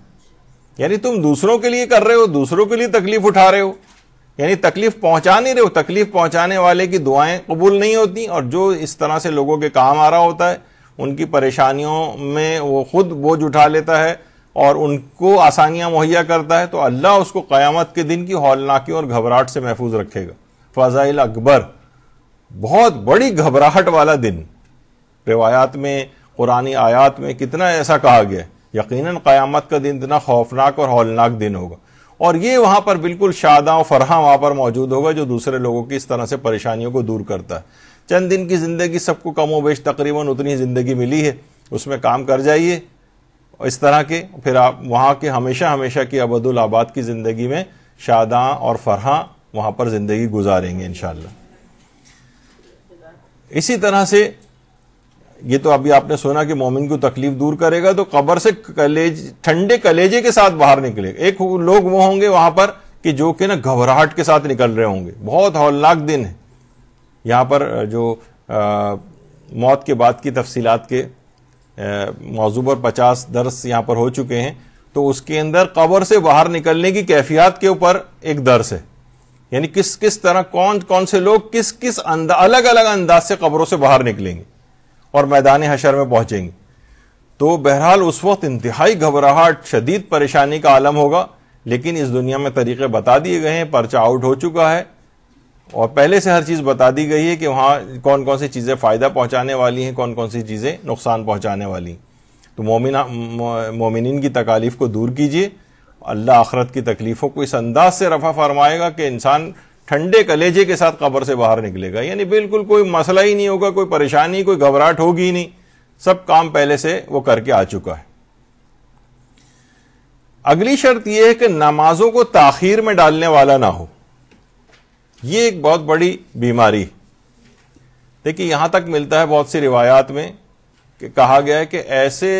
यानी तुम दूसरों के लिए कर रहे हो दूसरों के लिए तकलीफ उठा रहे हो यानी तकलीफ पहुंचा नहीं रहे हो तकलीफ पहुंचाने वाले की दुआएं कबूल नहीं होती और जो इस तरह से लोगों के काम आ रहा होता है उनकी परेशानियों में वो खुद बोझ उठा लेता है और उनको आसानियां मुहैया करता है तो अल्लाह उसको क़यामत के दिन की हौलनाकियों और घबराहट से महफूज रखेगा फ़ज़ाइल अकबर बहुत बड़ी घबराहट वाला दिन रिवायात में कुरानी आयात में कितना ऐसा कहा गया यकीनन क़यामत का दिन इतना खौफनाक और हौलनाक दिन होगा और ये वहां पर बिल्कुल शादा और फरहा वहां पर मौजूद होगा जो दूसरे लोगों की इस तरह से परेशानियों को दूर करता है चंद दिन की ज़िंदगी सबको कम बेश तकरीबन उतनी ज़िंदगी मिली है उसमें काम कर जाइए इस तरह के फिर आप वहां के हमेशा हमेशा की अबदुल आबाद की ज़िंदगी में शादा और फरहा वहां पर ज़िंदगी गुजारेंगे इनशाला इसी तरह से ये तो अभी आपने सुना कि मोमिन को तकलीफ दूर करेगा तो कब्र से कलेज ठंडे कलेजे के साथ बाहर निकलेगा एक लोग वो होंगे वहां पर कि जो कि ना घबराहट के साथ निकल रहे होंगे बहुत हौलनाक दिन है यहां पर जो आ, मौत के बाद की तफसीलात के मौजू पर पचास दर्स यहाँ पर हो चुके हैं तो उसके अंदर कबर से बाहर निकलने की कैफियत के ऊपर एक दर्स है यानी किस किस तरह कौन कौन से लोग किस किस अंदा, अलग अलग अंदाज से कब्रों से बाहर निकलेंगे और मैदान हशर में पहुंचेंगे तो बहरहाल उस वक्त इंतहाई घबराहट शदीद परेशानी का आलम होगा लेकिन इस दुनिया में तरीके बता दिए गए हैं पर्चा आउट हो चुका है और पहले से हर चीज़ बता दी गई है कि वहां कौन कौन सी चीज़ें फ़ायदा पहुंचाने वाली हैं कौन कौन सी चीज़ें नुकसान पहुंचाने वाली तो मोमिन मोमिन की तकालीफ को दूर कीजिए अल्लाह आखरत की तकलीफ़ों को इस अंदाज से रफा फरमाएगा कि इंसान ठंडे कलेजे के साथ कब्र से बाहर निकलेगा यानी बिल्कुल कोई मसला ही नहीं होगा कोई परेशानी कोई घबराहट होगी ही नहीं सब काम पहले से वो करके आ चुका है अगली शर्त यह है कि नमाजों को ताखीर में डालने वाला ना हो यह एक बहुत बड़ी बीमारी देखिए यहां तक मिलता है बहुत सी रिवायात में कि कहा गया है कि ऐसे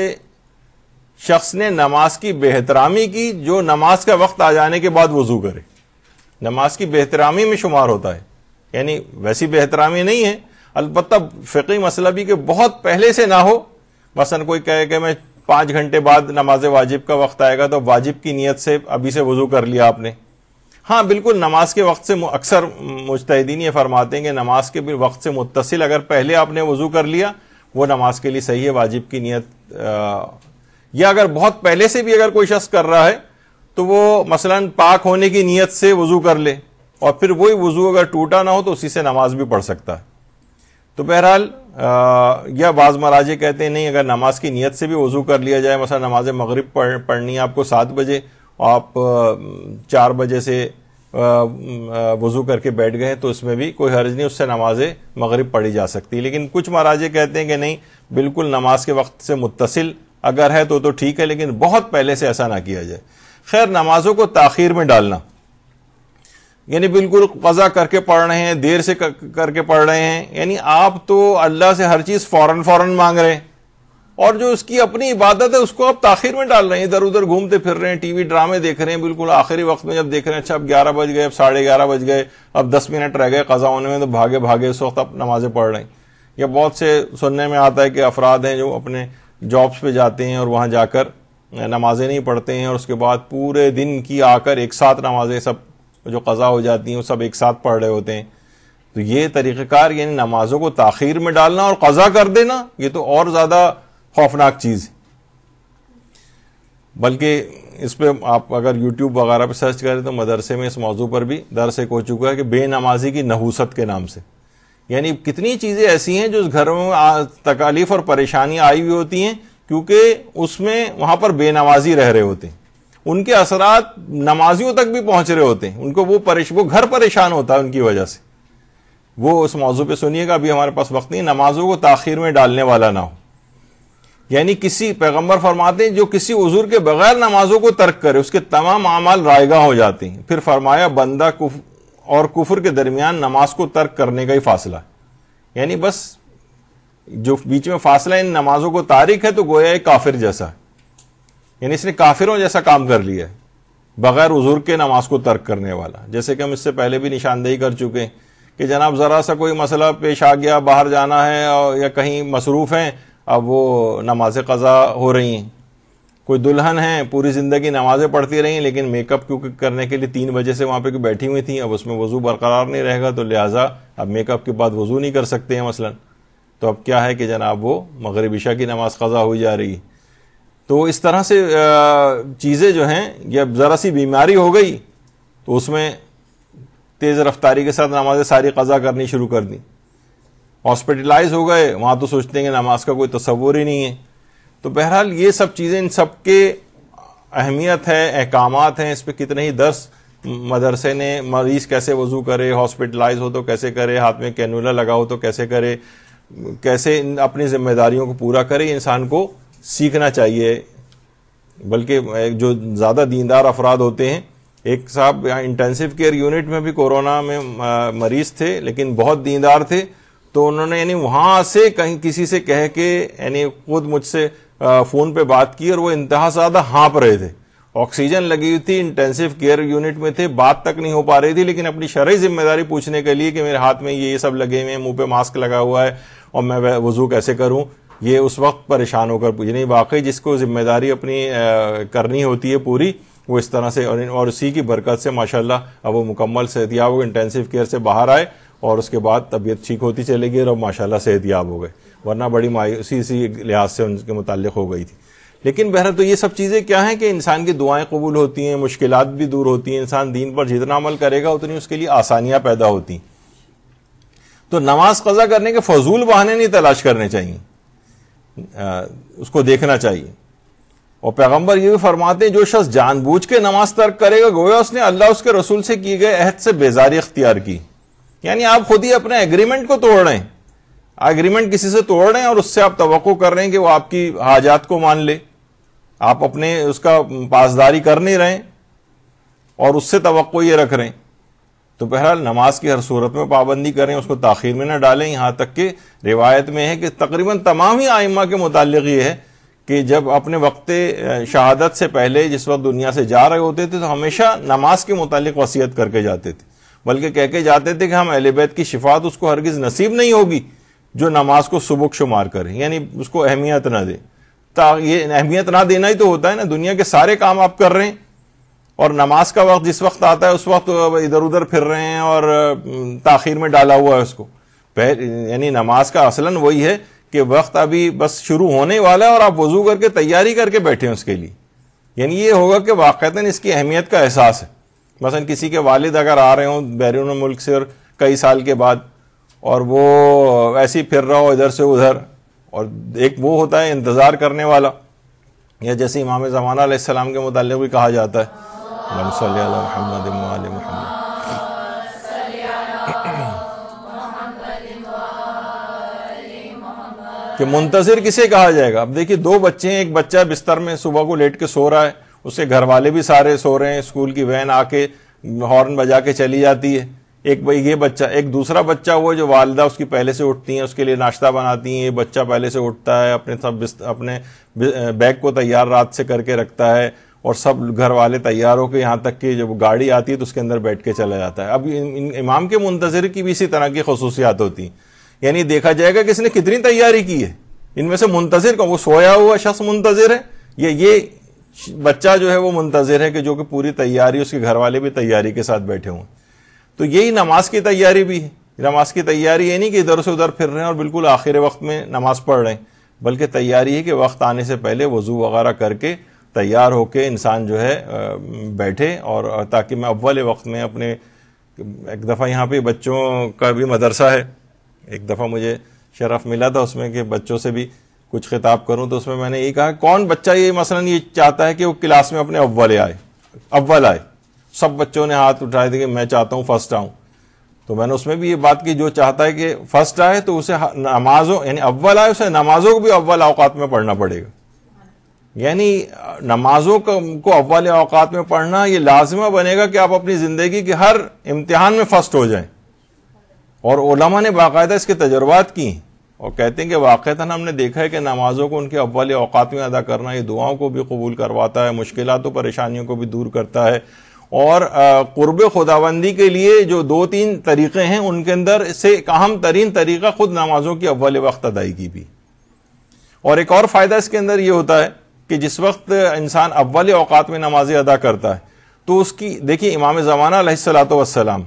शख्स ने नमाज की बेहतरामी की जो नमाज का वक्त आ जाने के बाद वजू करे नमाज की बेहतरामी में शुमार होता है यानी वैसी बेहतरामी नहीं है अलबत् फ़िकी मसला भी कि बहुत पहले से ना हो मसन कोई कहे कि मैं पाँच घंटे बाद नमाज वाजिब का वक्त आएगा तो वाजिब की नीयत से अभी से वजू कर लिया आपने हाँ बिल्कुल नमाज के वक्त से अक्सर मुश्तिन ये फरमाते हैं कि नमाज के भी वक्त से मुतसिल अगर पहले आपने वजू कर लिया वो नमाज के लिए सही है वाजिब की नीयत या अगर बहुत पहले से भी अगर कोई शख्स कर रहा है तो वो मसलन पाक होने की नीयत से वजू कर ले और फिर वही वजू अगर टूटा ना हो तो उसी से नमाज भी पढ़ सकता है तो बहरहाल या बाज़ महाराजे कहते हैं नहीं अगर नमाज की नीयत से भी वजू कर लिया जाए मसला नमाज मगरब पढ़, पढ़नी है आपको सात बजे आप चार बजे से वजू करके बैठ गए तो इसमें भी कोई हर्ज नहीं उससे नमाज मगरब पढ़ी जा सकती लेकिन कुछ महाराजे कहते हैं कि नहीं बिल्कुल नमाज के वक्त से मुतसिल अगर है तो तो ठीक है लेकिन बहुत पहले से ऐसा ना किया जाए खैर नमाजों को ताखिर में डालना यानी बिल्कुल कज़ा करके पढ़ रहे हैं देर से करके पढ़ रहे हैं यानी आप तो अल्लाह से हर चीज़ फ़ौरन फ़ौरन मांग रहे हैं और जो उसकी अपनी इबादत है उसको आप ताखिर में डाल रहे हैं इधर उधर घूमते फिर रहे हैं टीवी ड्रामे देख रहे हैं बिल्कुल आखिरी वक्त में जब देख रहे हैं अच्छा अब ग्यारह बज गए अब साढ़े ग्यारह बज गए अब दस मिनट रह गए कज़ा होने में तो भागे भागे उस वक्त आप नमाज़ें पढ़ रहे हैं या बहुत से सुनने में आता है कि अफराद हैं जो अपने जॉब्स पे जाते हैं और वहां जाकर नमाजें नहीं पढ़ते हैं और उसके बाद पूरे दिन की आकर एक साथ नमाजें सब जो कज़ा हो जाती हैं वो सब एक साथ पढ़ रहे होते हैं तो ये तरीक़ेकार यानी नमाजों को ताखिर में डालना और कज़ा कर देना ये तो और ज़्यादा खौफनाक चीज़ है बल्कि इस पर आप अगर यूट्यूब वगैरह पर सर्च करें तो मदरसे में इस मौजू पर भी दर्स एक हो चुका है कि बेनमाजी की नहूसत के नाम से यानी कितनी चीज़ें ऐसी हैं जो उस घर में तकालीफ और परेशानियाँ आई हुई होती हैं क्योंकि उसमें वहाँ पर बेनवाजी रह रहे होते हैं उनके असरात नमाजियों तक भी पहुँच रहे होते हैं उनको वो परेश वो घर परेशान होता है उनकी वजह से वो उस मौजू पर सुनिएगा अभी हमारे पास वक्त नहीं नमाजों को ताखिर में डालने वाला ना हो यानी किसी पैगंबर फरमाते हैं जो किसी उजूर के बगैर नमाजों को तर्क करे उसके तमाम अमाल रायगा हो जाते हैं फिर फरमाया बंदा कुफ और कुफर के दरमियान नमाज को तर्क करने का ही फासला यानी बस जो बीच में फासला इन नमाजों को तारीख है तो गोया एक काफिर जैसा है यानी इसने काफिरों जैसा काम कर लिया है बगैर उजूर के नमाज को तर्क करने वाला जैसे कि हम इससे पहले भी निशानदेही कर चुके हैं कि जनाब ज़रा सा कोई मसला पेश आ गया बाहर जाना है या कहीं मसरूफ़ हैं अब वो नमाज कज़ा हो रही हैं कोई दुल्हन है पूरी ज़िंदगी नमाज़ें पढ़ती रहीं लेकिन मेकअप क्योंकि करने के लिए तीन बजे से वहाँ पे बैठी हुई थी अब उसमें वज़ू बरकरार नहीं रहेगा तो लिहाजा अब मेकअप के बाद वज़ू नहीं कर सकते हैं मसलन तो अब क्या है कि जनाब वो मगरब ईशा की नमाज कज़ा हुई जा रही तो इस तरह से चीज़ें जो हैं या ज़रा सी बीमारी हो गई तो उसमें तेज़ रफ्तारी के साथ नमाजें सारी कज़ा करनी शुरू कर दी हॉस्पिटलाइज हो गए वहाँ तो सोचते हैं कि नमाज का कोई तस्वूर ही नहीं है तो बहरहाल ये सब चीज़ें इन सब के अहमियत है अहकाम हैं इस पर कितने ही दस मदरसे ने मरीज कैसे वजू करे हॉस्पिटलाइज हो तो कैसे करे हाथ में कैनूला लगा हो तो कैसे करे कैसे इन अपनी जिम्मेदारियों को पूरा करे इंसान को सीखना चाहिए बल्कि जो ज़्यादा दीनदार अफराद होते हैं एक साहब इंटेंसिव केयर यूनिट में भी कोरोना में मरीज थे लेकिन बहुत दीनदार थे तो उन्होंने यानी वहाँ से कहीं किसी से कह के यानी खुद मुझसे फ़ोन पे बात की और वो इंतहा ज़्यादा हाँप रहे थे ऑक्सीजन लगी हुई थी इंटेंसिव केयर यूनिट में थे बात तक नहीं हो पा रही थी लेकिन अपनी शरय जिम्मेदारी पूछने के लिए कि मेरे हाथ में ये सब लगे हुए हैं मुंह पे मास्क लगा हुआ है और मैं वजू कैसे करूं ये उस वक्त परेशान होकर पूछ नहीं वाकई जिसको जिम्मेदारी अपनी करनी होती है पूरी वो इस तरह से और, उसी की बरकत से माशाल्लाह अब वो मुकम्मल सेहतियाब हो इंटेंसिव केयर से बाहर आए और उसके बाद तबीयत ठीक होती चलेगी और और माशाला सेहतियाब हो गए वरना बड़ी मायूसी इसी लिहाज से उनके मुतल हो गई थी लेकिन बहरहाल तो ये सब चीज़ें क्या हैं कि इंसान की दुआएं कबूल होती हैं मुश्किल भी दूर होती हैं इंसान दीन पर जितना अमल करेगा उतनी उसके लिए आसानियाँ पैदा होती तो नमाज कज़ा करने के फजूल बहाने नहीं तलाश करने चाहिए आ, उसको देखना चाहिए और पैगंबर ये भी फरमाते हैं जो शख्स जानबूझ के नमाज तर्क करेगा गोया उसने अल्लाह उसके रसूल से किए गए अहद से बेजारी अख्तियार की यानी आप खुद ही अपने एग्रीमेंट को तोड़ रहे हैं एग्रीमेंट किसी से तोड़ रहे हैं और उससे आप तो कर रहे हैं कि वो आपकी हाजात को मान ले आप अपने उसका पासदारी कर नहीं रहे और उससे तो ये रख रहे हैं तो बहरहाल नमाज की हर सूरत में पाबंदी करें उसको ताखिर में ना डालें यहां तक कि रिवायत में है कि तकरीबन तमाम ही आइमा के मुतालिक ये है कि जब अपने वक्त शहादत से पहले जिस वक्त दुनिया से जा रहे होते थे तो हमेशा नमाज के मुतालिक वसीयत करके जाते थे बल्कि कह के जाते थे कि हम अहलबैत की शिफात उसको हरगिज़ नसीब नहीं होगी जो नमाज को सुबुक शुमार करें यानी उसको अहमियत ना दें ये अहमियत ना देना ही तो होता है ना दुनिया के सारे काम आप कर रहे हैं और नमाज का वक्त जिस वक्त आता है उस वक्त इधर उधर फिर रहे हैं और ताखिर में डाला हुआ है उसको यानी नमाज का असलन वही है कि वक्त अभी बस शुरू होने वाला है और आप वजू करके तैयारी करके बैठे हैं उसके लिए यानी ये होगा कि वाक़ता इसकी अहमियत का एहसास है मसलन किसी के वालिद अगर आ रहे हों बैरून मुल्क से और कई साल के बाद और वो ऐसे ही फिर रहा हो इधर से उधर और एक वो होता है इंतज़ार करने वाला या जैसे इमाम ज़माना सलाम के मुतालिक भी कहा जाता है मोहम्मद मोहम्मद कि मुंतजर किसे कहा जाएगा अब देखिए दो बच्चे हैं एक बच्चा बिस्तर में सुबह को लेट के सो रहा है उसके घर वाले भी सारे सो रहे हैं स्कूल की वैन आके हॉर्न बजा के चली जाती है एक ये बच्चा एक दूसरा बच्चा हुआ जो वालदा उसकी पहले से उठती हैं उसके लिए नाश्ता बनाती हैं ये बच्चा पहले से उठता है अपने सब अपने बैग को तैयार रात से करके रखता है और सब घर वाले तैयार होकर यहाँ तक कि जब गाड़ी आती है तो उसके अंदर बैठ के चला जाता है अब इन, इमाम के मुंतजर की भी इसी तरह की खसूसियात होती यानी देखा जाएगा कि इसने कितनी तैयारी की है इनमें से मुंतजर का वो सोया हुआ शख्स मुंतजर है ये ये बच्चा जो है वो मुंतजर है कि जो कि पूरी तैयारी उसके घर वाले भी तैयारी के साथ बैठे हुए तो यही नमाज की तैयारी भी है नमाज की तैयारी ये नहीं कि इधर से उधर फिर रहे हैं और बिल्कुल आखिर वक्त में नमाज पढ़ रहे हैं बल्कि तैयारी है कि वक्त आने से पहले वजू वगैरह करके तैयार होके इंसान जो है बैठे और ताकि मैं अव्वल वक्त में अपने एक दफ़ा यहाँ पे बच्चों का भी मदरसा है एक दफ़ा मुझे शरफ मिला था उसमें कि बच्चों से भी कुछ खिताब करूँ तो उसमें मैंने ये कहा कौन बच्चा ये मसलन ये चाहता है कि वो क्लास में अपने अव्वल आए अव्वल आए सब बच्चों ने हाथ उठाए थे कि मैं चाहता हूं फर्स्ट आऊं तो मैंने उसमें भी ये बात की जो चाहता है कि फर्स्ट आए तो उसे नमाजों यानी अव्वल आए उसे नमाजों को भी अव्वल अवकात में पढ़ना पड़ेगा यानी नमाजों को अव्वल अवकात में पढ़ना ये लाजमा बनेगा कि आप अपनी ज़िंदगी के हर इम्तिहान में फर्स्ट हो जाएं और ओलमा ने बाकायदा इसके तजुर्बात किए और कहते हैं कि वाक़ता हमने देखा है कि नमाजों को उनके अव्वल अवकात में अदा करना ये दुआओं को भी कबूल करवाता है मुश्किलों परेशानियों को भी दूर करता है और कुर्ब खुदाबंदी के लिए जो दो तीन तरीक़े हैं उनके अंदर से एक अहम तरीन तरीक़ा ख़ुद नमाज़ों की अव्वल वक्त अदायगी भी और एक और फ़ायदा इसके अंदर यह होता है कि जिस वक्त इंसान अव्वल अवकात में नमाज़ें अदा करता है तो उसकी देखिए इमाम ज़माना सलात वसलाम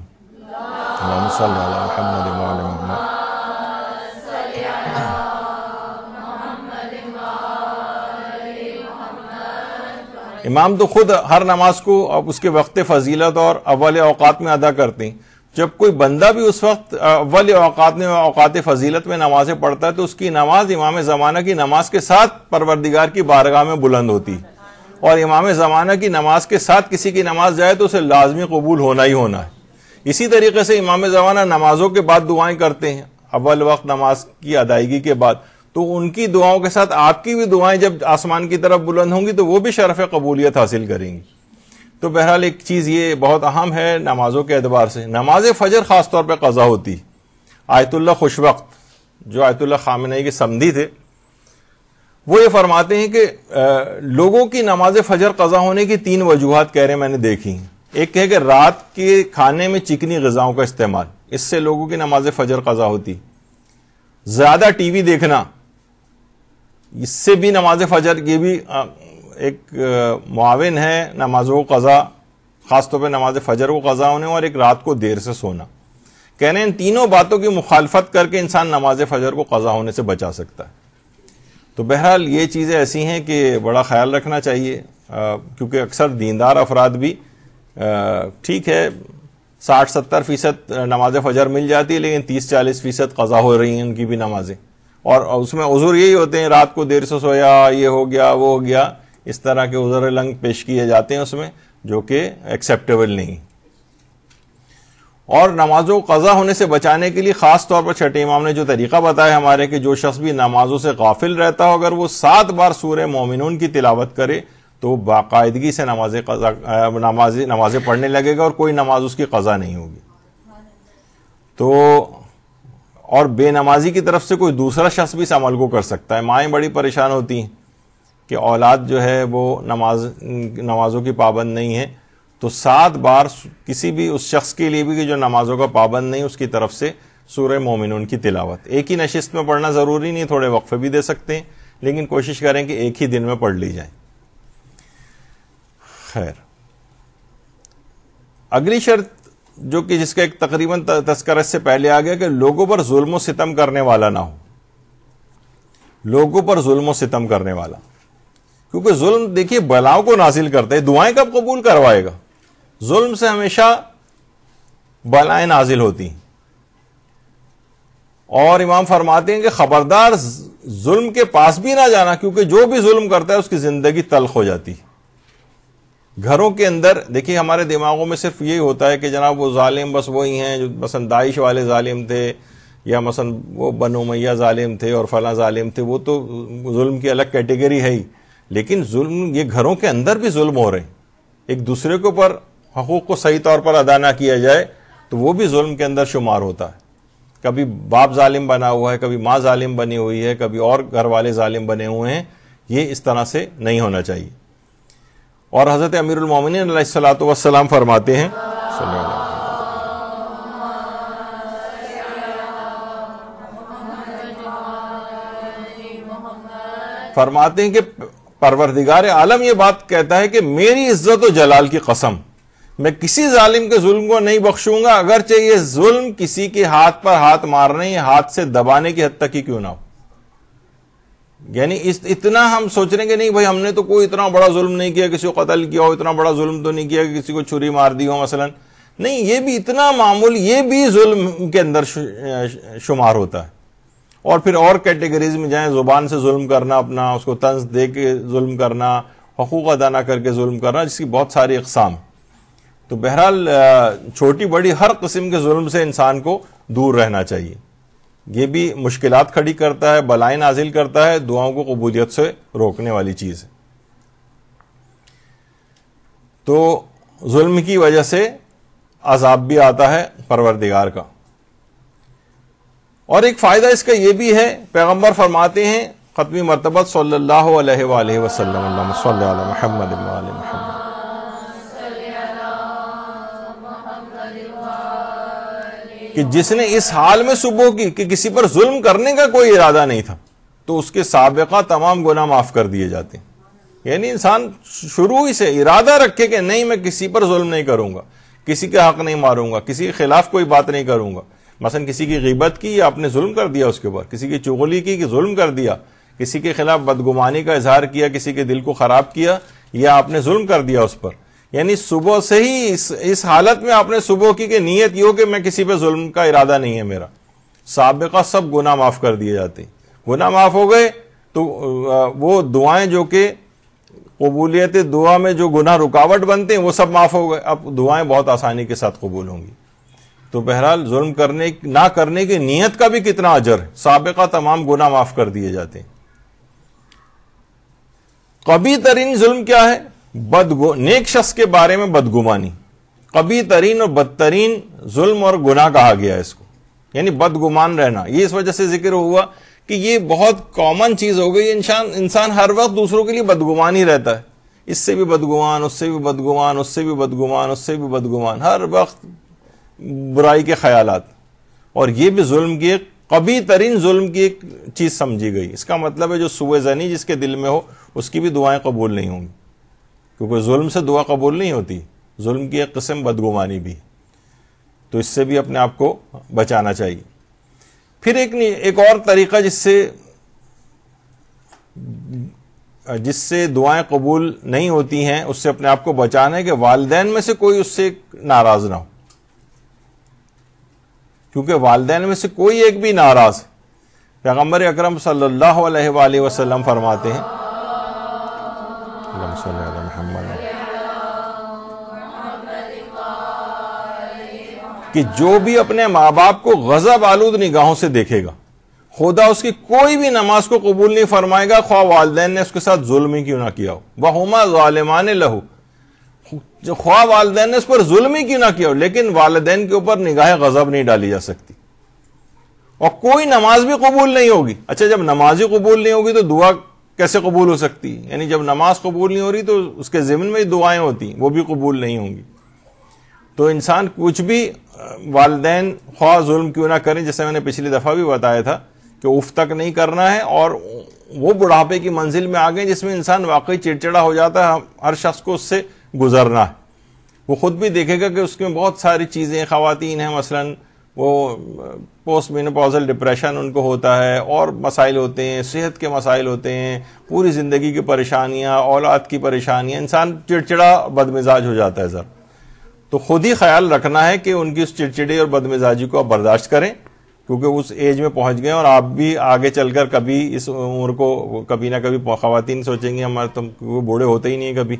इमाम तो खुद हर नमाज को उसके वक्त फजीलत और अवल अवकात में अदा करते हैं जब कोई बंदा भी उस वक्त अव्वल अवकात में अवकात फजीलत में नमाजें पढ़ता है तो उसकी नमाज इमाम ज़माना की नमाज के साथ परवरदिगार की बारगाह में बुलंद होती और इमाम ज़माना की नमाज के साथ किसी की नमाज जाए तो उसे लाजमी कबूल होना ही होना है इसी तरीके से इमाम ज़माना नमाजों के बाद दुआएं करते हैं अव्वल वक्त नमाज की अदायगी के बाद तो उनकी दुआओं के साथ आपकी भी दुआएं जब आसमान की तरफ बुलंद होंगी तो वो भी शरफ कबूलियत हासिल करेंगी तो बहरहाल एक चीज़ ये बहुत अहम है नमाजों के अतबार से नमाज फजर ख़ास तौर पर कज़ा होती आयतुल्ला खुश वक्त जो आयतुल्ला खामनई के समी थे वो ये फरमाते हैं कि लोगों की नमाज फजर कज़ा होने की तीन वजूहत कह रहे मैंने देखी एक कहे कि रात के खाने में चिकनी गज़ाओं का इस्तेमाल इससे लोगों की नमाज फजर कज़ा होती ज़्यादा टीवी देखना इससे भी नमाज फजर ये भी एक मुआवन है नमाजों को कज़ा ख़ासतौर पर नमाज फजर को कज़ा होने और एक रात को देर से सोना कह रहे हैं इन तीनों बातों की मुखालफत करके इंसान नमाज फजर को कज़ा होने से बचा सकता है तो बहरहाल ये चीज़ें ऐसी हैं कि बड़ा ख्याल रखना चाहिए क्योंकि अक्सर दीनदार अफराद भी ठीक है साठ सत्तर फीसद नमाज फजर मिल जाती है लेकिन तीस चालीस फीसद कज़ा हो रही हैं उनकी भी नमाज़ें और उसमें उजर यही होते हैं रात को देर से सोया ये हो गया वो हो गया इस तरह के उजर लंग पेश किए जाते हैं उसमें जो कि एक्सेप्टेबल नहीं और नमाजों कज़ा होने से बचाने के लिए ख़ास तौर पर छठे इमाम ने जो तरीका बताया हमारे कि जो शख्स भी नमाजों से गाफिल रहता हो अगर वो सात बार सूर्य मोमिन की तिलावत करे तो बाकायदगी से नमाज नमाज नमाजें पढ़ने लगेगा और कोई नमाज उसकी कज़ा नहीं होगी तो और बेनमाजी की तरफ से कोई दूसरा शख्स भी इस अमल को कर सकता है माएँ बड़ी परेशान होती हैं कि औलाद जो है वो नमाज नमाजों की पाबंद नहीं है तो सात बार किसी भी उस शख्स के लिए भी कि जो नमाजों का पाबंद नहीं उसकी तरफ से सूर्य मोमिन की तिलावत एक ही नशिस्त में पढ़ना ज़रूरी नहीं थोड़े वक्फे भी दे सकते हैं लेकिन कोशिश करें कि एक ही दिन में पढ़ ली जाए खैर अगली शर्त जो कि जिसका एक तकरीबन तस्कर से पहले आ गया कि लोगों पर जुल्म सितम करने वाला ना हो लोगों पर जुल्म सितम करने वाला क्योंकि जुल्म देखिए बलाओं को नाजिल करते हैं दुआएं कब कबूल करवाएगा जुल्म से हमेशा बलाएं नाजिल होती हैं और इमाम फरमाते हैं कि खबरदार जुल्म के पास भी ना जाना क्योंकि जो भी जुल्म करता है उसकी जिंदगी तलख हो जाती है घरों के अंदर देखिए हमारे दिमागों में सिर्फ यही होता है कि जनाब वो ालिम बस वही हैं जो मसन दाइश वाले ालिम थे या मसन वो बनो मैया ालिम थे और फला ालिम थे वो तो जुल्म की अलग कैटेगरी है ही लेकिन जुल्म ये घरों के अंदर भी जुल्म हो रहे हैं एक दूसरे के ऊपर हकूक़ को सही तौर पर अदा ना किया जाए तो वो भी जुल्म के अंदर शुमार होता है कभी बाप ालिम बना हुआ है कभी माँ ालिम बनी हुई है कभी और घर वाले ालिम बने हुए हैं ये इस तरह से नहीं होना चाहिए और हज़रत अमीरमिन सलाम फरमाते हैं फरमाते हैं कि परवरदिगार आलम यह बात कहता है कि मेरी इज्जत और जलाल की कसम मैं किसी जालिम के जुल्म को नहीं बख्शूंगा अगरचे ये जुल्म किसी के हाथ पर हाथ मारने या हाथ से दबाने की हद तक ही क्यों ना हो यानी इस इतना हम सोच रहे कि नहीं भाई हमने तो कोई इतना बड़ा जुल्म नहीं किया किसी को कतल किया हो इतना बड़ा जुल्म तो नहीं किया कि किसी को छुरी मार दी हो मसलन नहीं ये भी इतना मामूल ये भी जुल्म के अंदर शुमार होता है और फिर और कैटेगरीज में जाएं जुबान से जुल्म करना अपना उसको तंज दे के जुल्म करना हकूक अदा ना करके जुल्म करना जिसकी बहुत सारी अकसाम तो बहरहाल छोटी बड़ी हर किस्म के जुल्म से इंसान को दूर रहना चाहिए ये भी मुश्किल खड़ी करता है बलाएं नाजिल करता है दुआओं को कबूलियत से रोकने वाली चीज़ है तो जुल्म की वजह से अजाब भी आता है परवरदिगार का और एक फ़ायदा इसका यह भी है पैगम्बर फरमाते हैं ख़त्मी मरतबत सल्ला वसलम महमद कि जिसने इस हाल में सुबह की कि किसी पर जुल्म करने का कोई इरादा नहीं था तो उसके सबका तमाम गुना माफ कर दिए जाते यानी इंसान शुरू ही से इरादा रखे कि नहीं मैं किसी पर जुल्म नहीं करूंगा किसी का हक नहीं मारूंगा किसी के खिलाफ कोई बात नहीं करूंगा मसन किसी की गिबत की या आपने जुल्म कर दिया उसके ऊपर किसी की चुगली की कि जुल्म कर दिया किसी के खिलाफ बदगुमानी का इजहार किया किसी के दिल को खराब किया या आपने जुल्म कर दिया उस पर यानी सुबह से ही इस इस हालत में आपने सुबह की कि नीयत हो कि मैं किसी पे जुल्म का इरादा नहीं है मेरा सबका सब गुना माफ़ कर दिए जाते गुना माफ़ हो गए तो वो दुआएं जो कि कबूलियत दुआ में जो गुना रुकावट बनते हैं वो सब माफ़ हो गए अब दुआएं बहुत आसानी के साथ कबूल होंगी तो बहरहाल जुल्म करने ना करने की नीयत का भी कितना अजर सबका तमाम गुना माफ़ कर दिए जाते कभी तरीन जुल्म क्या है बदगु नेक शख्स के बारे में बदगुमानी कभी तरीन और बदतरीन जुल्म और गुना कहा गया इसको यानी बदगुमान रहना ये इस वजह से जिक्र हुआ कि ये बहुत कॉमन चीज हो गई इंसान इंसान हर वक्त दूसरों के लिए बदगुमान ही रहता है इससे भी बदगुमान उससे भी बदगुमान उससे भी बदगुमान उससे भी बदगुमान हर वक्त बुराई के ख्याल और ये भी जुल्म की एक कभी तरीन जुल्म की एक चीज समझी गई इसका मतलब है जो सुबह जनी जिसके दिल में हो उसकी भी दुआएं कबूल नहीं होंगी क्योंकि जुल्म से दुआ कबूल नहीं होती जुल्म की एक कस्म बदगुमानी भी तो इससे भी अपने आप को बचाना चाहिए फिर एक नहीं एक और तरीका जिससे जिससे दुआएं कबूल नहीं होती हैं उससे अपने आप को बचाना है कि वालदेन में से कोई उससे नाराज ना हो क्योंकि वालदेन में से कोई एक भी नाराज पैगम्बर अक्रम सल्लल्लाहु अलैहि फरमाते हैं कि जो भी अपने माँ बाप को गजब आलूद निगाहों से देखेगा खुदा उसकी कोई भी नमाज को कबूल नहीं फरमाएगा ख्वा वालदेन ने उसके साथ जुल्म ही क्यों ना किया हो वहुमा ालिमान लहू जो ख्वा वालदेन ने उस पर जुल्म ही क्यों ना किया हो लेकिन वालदेन के ऊपर निगाह गजब नहीं डाली जा सकती और कोई नमाज भी कबूल नहीं होगी अच्छा जब नमाज ही कबूल नहीं होगी तो दुआ कैसे कबूल हो सकती यानी जब नमाज कबूल नहीं हो रही तो उसके ज़िमन में दुआएं होती वो भी कबूल नहीं होंगी तो इंसान कुछ भी वालदे ख्वा जुल्म क्यों ना करें जैसे मैंने पिछली दफ़ा भी बताया था कि उफ तक नहीं करना है और वो बुढ़ापे की मंजिल में आ गए जिसमें इंसान वाकई चिड़चिड़ा हो जाता है हर शख्स को उससे गुजरना है वो खुद भी देखेगा कि उसमें बहुत सारी चीज़ें खातन हैं मसलन वो पोस्ट मीनोपॉजल डिप्रेशन उनको होता है और मसाइल होते हैं सेहत के मसाइल होते हैं पूरी ज़िंदगी की परेशानियाँ औलाद की परेशानियाँ इंसान चिड़चिड़ा बदमिजाज हो जाता है सर तो खुद ही ख्याल रखना है कि उनकी उस चिड़चिड़े और बदमिजाजी को आप बर्दाश्त करें क्योंकि उस एज में पहुंच गए और आप भी आगे चलकर कभी इस उम्र को कभी ना कभी खातन सोचेंगे हमारे तुम तो वो बूढ़े होते ही नहीं है कभी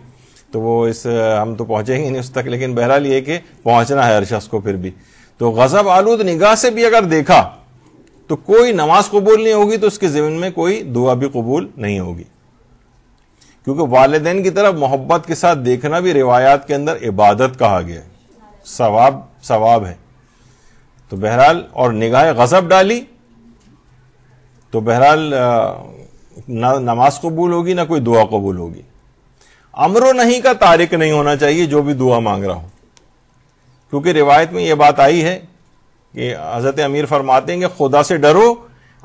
तो वो इस हम तो पहुंचेंगे नहीं उस तक लेकिन बहरहाल ये कि पहुंचना है हर शख्स को फिर भी तो गजब आलूद निगाह से भी अगर देखा तो कोई नमाज कबूल नहीं होगी तो उसके ज़मीन में कोई दुआ भी कबूल नहीं होगी क्योंकि वालदेन की तरफ मोहब्बत के साथ देखना भी रिवायात के अंदर इबादत कहा गया है सवाब सवाब है तो बहरहाल और निगाह गजब डाली तो बहरहाल ना नमाज कबूल होगी ना कोई दुआ कबूल होगी अमरो नहीं का तारिक नहीं होना चाहिए जो भी दुआ मांग रहा हो क्योंकि रिवायत में यह बात आई है कि हज़रत अमीर फरमाते हैं कि खुदा से डरो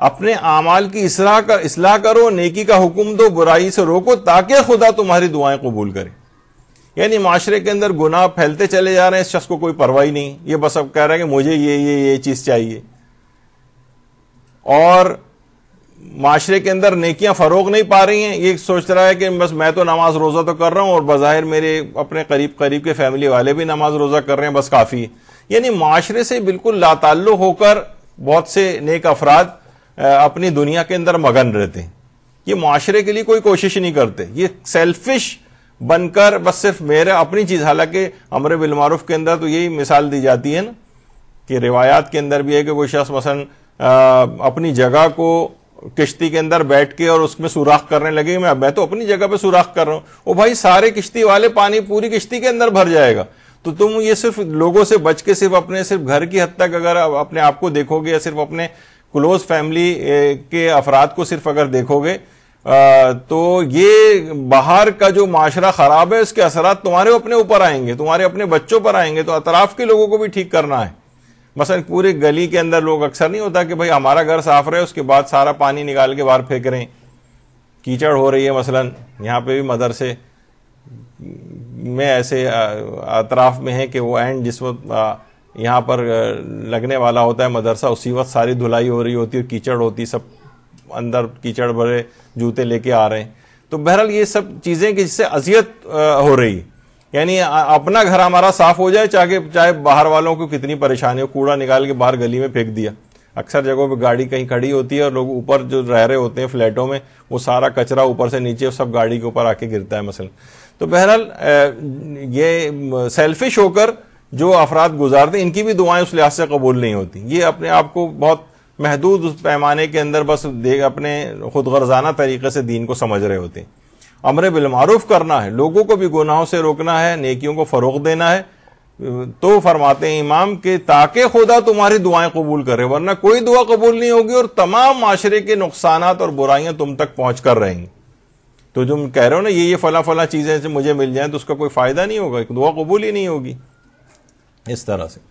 अपने अमाल की इसलाह कर इसलाह करो नेकी का हुक्म दो बुराई से रोको ताकि खुदा तुम्हारी दुआएं कबूल करे यानी माशरे के अंदर गुनाह फैलते चले जा रहे हैं इस शख्स को कोई परवाह ही नहीं ये बस अब कह रहा है कि मुझे ये ये ये चीज़ चाहिए और माशरे के अंदर नेकियां फरोग नहीं पा रही हैं ये सोच रहा है कि बस मैं तो नमाज रोज़ा तो कर रहा हूँ और बाहर मेरे अपने करीब करीब के फैमिली वाले भी नमाज रोज़ा कर रहे हैं बस काफ़ी यानी माशरे से बिल्कुल लाताल्लु होकर बहुत से नेक अफराद अपनी दुनिया के अंदर मगन रहते हैं ये माशरे के लिए कोई कोशिश नहीं करते ये सेल्फिश बनकर बस सिर्फ मेरा अपनी चीज़ हालांकि अमर बिलमारूफ के अंदर तो यही मिसाल दी जाती है ना कि रिवायात के अंदर भी है कि कोई शख्स मसन अपनी जगह को किश्ती के अंदर बैठ के और उसमें सुराख करने लगे मैं मैं तो अपनी जगह पे सुराख कर रहा हूं वो भाई सारे किश्ती वाले पानी पूरी किश्ती के अंदर भर जाएगा तो तुम ये सिर्फ लोगों से बच के सिर्फ अपने सिर्फ घर की हद तक अगर अपने आप को देखोगे या सिर्फ अपने क्लोज फैमिली के अफराद को सिर्फ अगर देखोगे तो ये बाहर का जो माशरा खराब है उसके असरा तुम्हारे अपने ऊपर आएंगे तुम्हारे अपने बच्चों पर आएंगे तो अतराफ के लोगों को भी ठीक करना है मसलन पूरी गली के अंदर लोग अक्सर नहीं होता कि भाई हमारा घर साफ रहे उसके बाद सारा पानी निकाल के बाहर फेंक रहे हैं कीचड़ हो रही है मसलन यहाँ पे भी मदरसे में ऐसे अतराफ में है कि वो एंड जिस वक्त यहाँ पर लगने वाला होता है मदरसा उसी वक्त सारी धुलाई हो रही होती है कीचड़ होती सब अंदर कीचड़ भरे जूते लेके आ रहे हैं तो बहरहाल ये सब चीज़ें कि जिससे अजियत हो रही यानी अपना घर हमारा साफ हो जाए चाहे चाहे बाहर वालों को कितनी परेशानी हो कूड़ा निकाल के बाहर गली में फेंक दिया अक्सर जगहों पे गाड़ी कहीं खड़ी होती है और लोग ऊपर जो रह रहे होते हैं फ्लैटों में वो सारा कचरा ऊपर से नीचे सब गाड़ी के ऊपर आके गिरता है मसलन तो बहरहाल ये सेल्फिश होकर जो अफराद गुजारते इनकी भी दुआएं उस लिहाज से कबूल नहीं होती ये अपने आप को बहुत महदूद उस पैमाने के अंदर बस अपने खुद गर्जाना तरीके से दीन को समझ रहे होते हैं अमर बिलमारूफ करना है लोगों को भी गुनाहों से रोकना है नेकियों को फ़रोग देना है तो फरमाते हैं इमाम के ताकि खुदा तुम्हारी दुआएं कबूल करे वरना कोई दुआ कबूल नहीं होगी और तमाम माशरे के नुकसान और बुराइयां तुम तक पहुंच कर रहेंगी तो जो कह रहे हो ना ये ये फला फला चीज़ें से मुझे मिल जाए तो उसका कोई फ़ायदा नहीं होगा दुआ कबूल ही नहीं होगी इस तरह से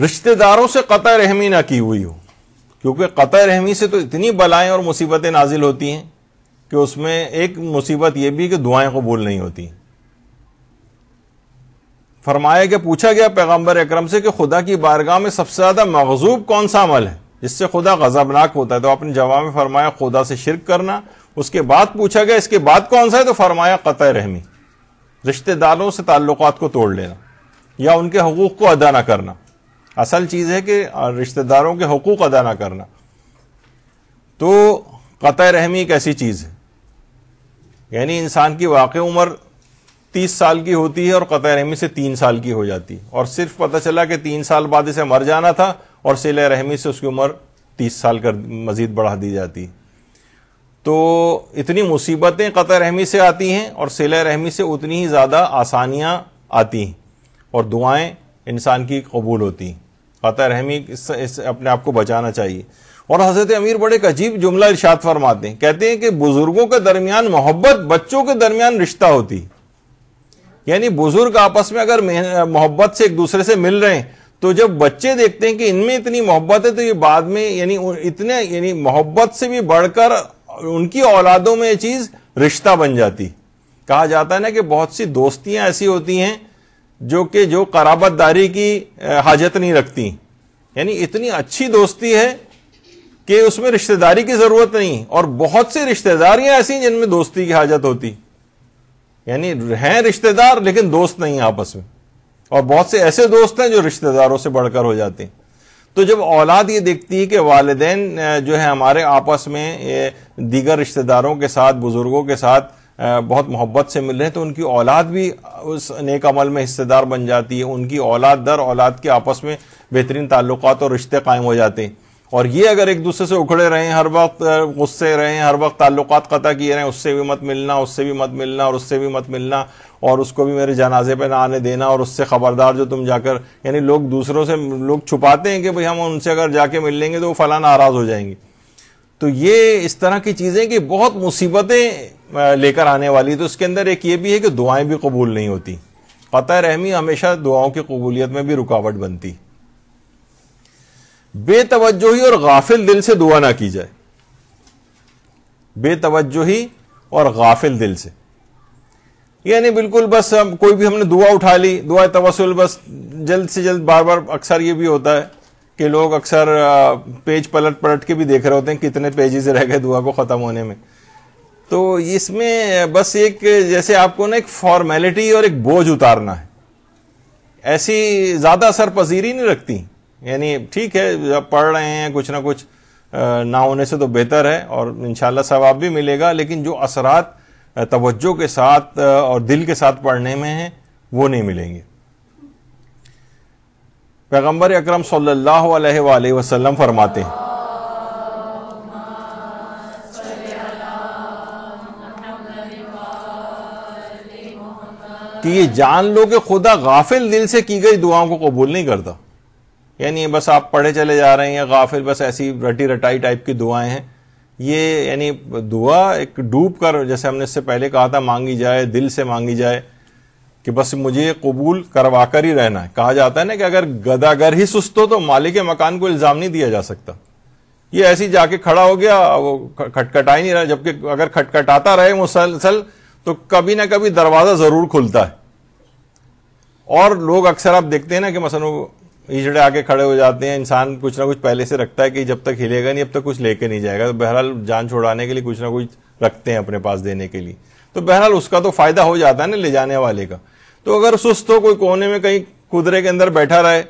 रिश्तेदारों से कतः रहमी ना की हुई हो क्योंकि कतः रहमी से तो इतनी बलाएं और मुसीबतें नाजिल होती हैं कि उसमें एक मुसीबत यह भी कि दुआएं कबूल नहीं होती फरमाया कि पूछा गया पैगंबर अक्रम से कि खुदा की बारगाह में सबसे ज्यादा मगजूब कौन सा अमल है जिससे खुदा गजबनाक होता है तो आपने जवाब में फरमाया खुदा से शिरक करना उसके बाद पूछा गया इसके बाद कौन सा है तो फरमाया क़त रहमी रिश्तेदारों से ताल्लुक को तोड़ लेना या उनके हकूक़ को अदा ना करना असल चीज़ है कि रिश्तेदारों के हकूक़ अदा ना करना तो क़त रहमी एक ऐसी चीज़ है यानी इंसान की वाक़ उम्र तीस साल की होती है और क़तः रहमी से तीन साल की हो जाती और सिर्फ पता चला कि तीन साल बाद इसे मर जाना था और सिले रहमी से उसकी उम्र तीस साल कर मज़ीद बढ़ा दी जाती तो इतनी मुसीबतें क़तः रहमी से आती हैं और सिल रहमी से उतनी ही ज़्यादा आसानियाँ आती हैं और दुआएं इंसान की कबूल होती हैं क़तः रहमी इस, इस अपने आप को बचाना चाहिए और हजरत अमीर बड़े एक अजीब जुमला इर्शाद फरमाते हैं कहते हैं कि बुजुर्गों के दरमियान मोहब्बत बच्चों के दरमियान रिश्ता होती यानी बुजुर्ग आपस में अगर मोहब्बत से एक दूसरे से मिल रहे हैं तो जब बच्चे देखते हैं कि इनमें इतनी मोहब्बत है तो ये बाद में यानी इतने यानी मोहब्बत से भी बढ़कर उनकी औलादों में ये चीज रिश्ता बन जाती कहा जाता है ना कि बहुत सी दोस्तियां ऐसी होती हैं जो कि जो कराबतदारी की हाजत नहीं रखती यानी इतनी अच्छी दोस्ती है कि उसमें रिश्तेदारी की जरूरत नहीं और बहुत सी रिश्तेदारियां ऐसी जिनमें दोस्ती की हाजत होती यानी हैं रिश्तेदार लेकिन दोस्त नहीं आपस में और बहुत से ऐसे दोस्त हैं जो रिश्तेदारों से बढ़कर हो जाते हैं तो जब औलाद ये देखती है कि वालदेन जो है हमारे आपस में दीगर रिश्तेदारों के साथ बुजुर्गों के साथ बहुत मोहब्बत से मिल रहे हैं तो उनकी औलाद भी उस नेक अमल में हिस्सेदार बन जाती है उनकी औलाद दर औलाद के आपस में बेहतरीन ताल्लुकात और रिश्ते कायम हो जाते हैं और ये अगर एक दूसरे से उखड़े रहें हर वक्त गुस्से रहें हर वक्त ताल्लुक क़ता किए रहें उससे भी मत मिलना उससे भी मत मिलना और उससे भी मत मिलना और उसको भी मेरे जनाजे पे ना आने देना और उससे ख़बरदार जो तुम जाकर यानी लोग दूसरों से लोग छुपाते हैं कि भाई हम उनसे अगर जाके मिल लेंगे तो वो फला नाराज़ हो जाएंगे तो ये इस तरह की चीज़ें कि बहुत मुसीबतें लेकर आने वाली तो उसके अंदर एक ये भी है कि दुआएं भी कबूल नहीं होती पता रहमी हमेशा दुआओं की कबूलियत में भी रुकावट बनती बेतवजो ही और गाफिल दिल से दुआ ना की जाए बेतवजो ही और गाफिल दिल से यानी बिल्कुल बस हम कोई भी हमने दुआ उठा ली दुआ तवसल बस जल्द से जल्द बार बार अक्सर ये भी होता है कि लोग अक्सर पेज पलट पलट के भी देख रहे होते हैं कितने पेजेस रह गए दुआ को ख़त्म होने में तो इसमें बस एक जैसे आपको ना एक फॉर्मेलिटी और एक बोझ उतारना है ऐसी ज़्यादा असर पजीरी नहीं रखती यानी ठीक है आप पढ़ रहे हैं कुछ ना कुछ ना होने से तो बेहतर है और इन सवाब भी मिलेगा लेकिन जो असरात तवज्जो के साथ और दिल के साथ पढ़ने में हैं वो नहीं मिलेंगे पैगम्बर अक्रम सल्लल्लाहु अलैहि वसल्लम फरमाते हैं कि ये जान लो कि खुदा गाफिल दिल से की गई दुआओं को कबूल नहीं करता यानी बस आप पढ़े चले जा रहे हैं या गाफिल बस ऐसी रटी रटाई टाइप की दुआएं हैं ये यानी दुआ एक डूब कर जैसे हमने इससे पहले कहा था मांगी जाए दिल से मांगी जाए कि बस मुझे कबूल करवा कर ही रहना है कहा जाता है ना कि अगर गदागर ही सुस्त हो तो मालिक मकान को इल्ज़ाम नहीं दिया जा सकता ये ऐसे ही जाके खड़ा हो गया वो खटखटा ही नहीं रहा जबकि अगर खटखटाता रहे मुसलसल तो कभी ना कभी दरवाज़ा ज़रूर खुलता है और लोग अक्सर आप देखते हैं ना कि मसलन ईजड़े आके खड़े हो जाते हैं इंसान कुछ ना कुछ पहले से रखता है कि जब तक हिलेगा नहीं अब तक कुछ लेके नहीं जाएगा तो बहरहाल जान छोड़ाने के लिए कुछ ना कुछ रखते हैं अपने पास देने के लिए तो बहरहाल उसका तो फायदा हो जाता है ना ले जाने वाले का तो अगर सुस्त हो कोई कोने में कहीं कुदरे के अंदर बैठा रहे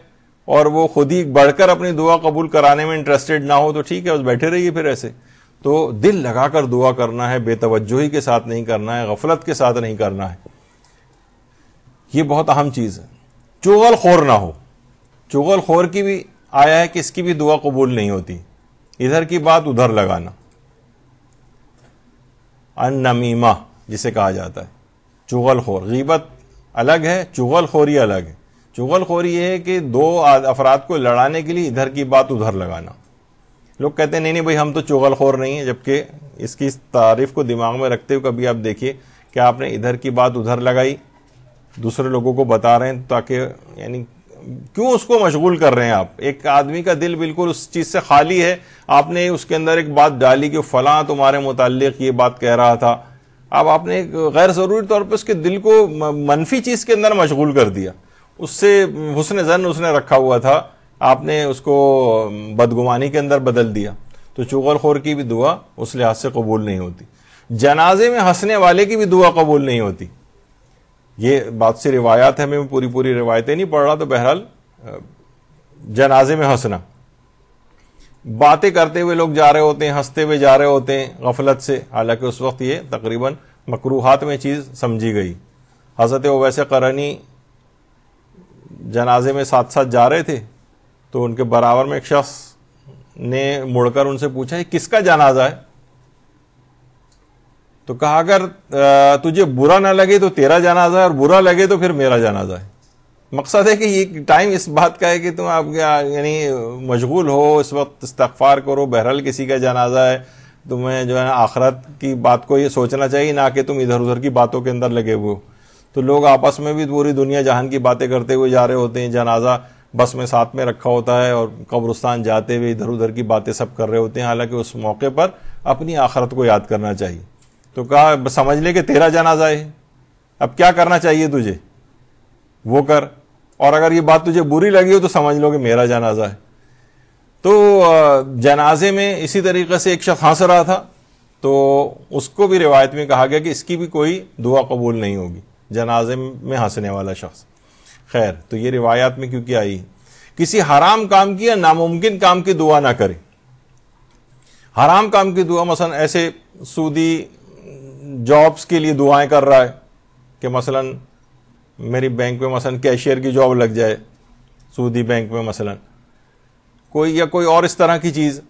और वो खुद ही बढ़कर अपनी दुआ कबूल कराने में इंटरेस्टेड ना हो तो ठीक है बस बैठे रहिए फिर ऐसे तो दिल लगाकर दुआ करना है बेतवजोही के साथ नहीं करना है गफलत के साथ नहीं करना है ये बहुत अहम चीज़ है चुगल खोर ना हो चुगल खोर की भी आया है कि इसकी भी दुआ कबूल नहीं होती इधर की बात उधर लगाना अन नमीमा जिसे कहा जाता है चुगल खोर गीबत अलग है चुगल खोरी अलग है चुगल खोरी ये है कि दो अफराद को लड़ाने के लिए इधर की बात उधर लगाना लोग कहते हैं नहीं नहीं भाई हम तो चुगल खोर नहीं है जबकि इसकी तारीफ को दिमाग में रखते हुए कभी आप देखिए कि आपने इधर की बात उधर लगाई दूसरे लोगों को बता रहे हैं ताकि यानी क्यों उसको मशगूल कर रहे हैं आप एक आदमी का दिल बिल्कुल उस चीज़ से खाली है आपने उसके अंदर एक बात डाली कि फला तुम्हारे मुतालिक ये बात कह रहा था अब आपने एक गैर ज़रूरी तौर पर उसके दिल को मनफी चीज़ के अंदर मशगूल कर दिया उससे हुसन जन उसने रखा हुआ था आपने उसको बदगुमानी के अंदर बदल दिया तो चुगलखोर की भी दुआ उस लिहाज से कबूल नहीं होती जनाजे में हंसने वाले की भी दुआ कबूल नहीं होती ये बात से रिवायात है मैं पूरी पूरी रिवायतें नहीं पढ़ रहा तो बहरहाल जनाजे में हंसना बातें करते हुए लोग जा रहे होते हैं हंसते हुए जा रहे होते हैं गफलत से हालांकि उस वक्त ये तकरीबन मकरूहत में चीज़ समझी गई हजरत वैसे करनी जनाजे में साथ साथ जा रहे थे तो उनके बराबर में एक शख्स ने मुड़कर उनसे पूछा किसका जनाजा है तो कहा अगर तुझे बुरा ना लगे तो तेरा जनाजा है और बुरा लगे तो फिर मेरा जनाजा है मकसद है कि ये टाइम इस बात का है कि तुम आप यानी मशगूल हो इस वक्त इस्तफ़ार करो बहरहाल किसी का जनाजा है तुम्हें जो है ना आखरत की बात को ये सोचना चाहिए ना कि तुम इधर उधर की बातों के अंदर लगे हुए हो तो लोग आपस में भी पूरी दुनिया जहान की बातें करते हुए जा रहे होते हैं जनाजा बस में साथ में रखा होता है और कब्रस्तान जाते हुए इधर उधर की बातें सब कर रहे होते हैं हालांकि उस मौके पर अपनी आखरत को याद करना चाहिए तो कहा समझ ले कि तेरा जनाजा है अब क्या करना चाहिए तुझे वो कर और अगर ये बात तुझे बुरी लगी हो तो समझ लो कि मेरा जनाजा है तो जनाजे में इसी तरीके से एक शख्स हंस रहा था तो उसको भी रिवायत में कहा गया कि इसकी भी कोई दुआ कबूल नहीं होगी जनाजे में हंसने वाला शख्स खैर तो ये रिवायात में क्योंकि आई किसी हराम काम की या नामुमकिन काम की दुआ ना करे हराम काम की दुआ मसलन ऐसे सूदी जॉब्स के लिए दुआएं कर रहा है कि मसलन मेरी बैंक में मसलन कैशियर की जॉब लग जाए सूदी बैंक में मसलन कोई या कोई और इस तरह की चीज़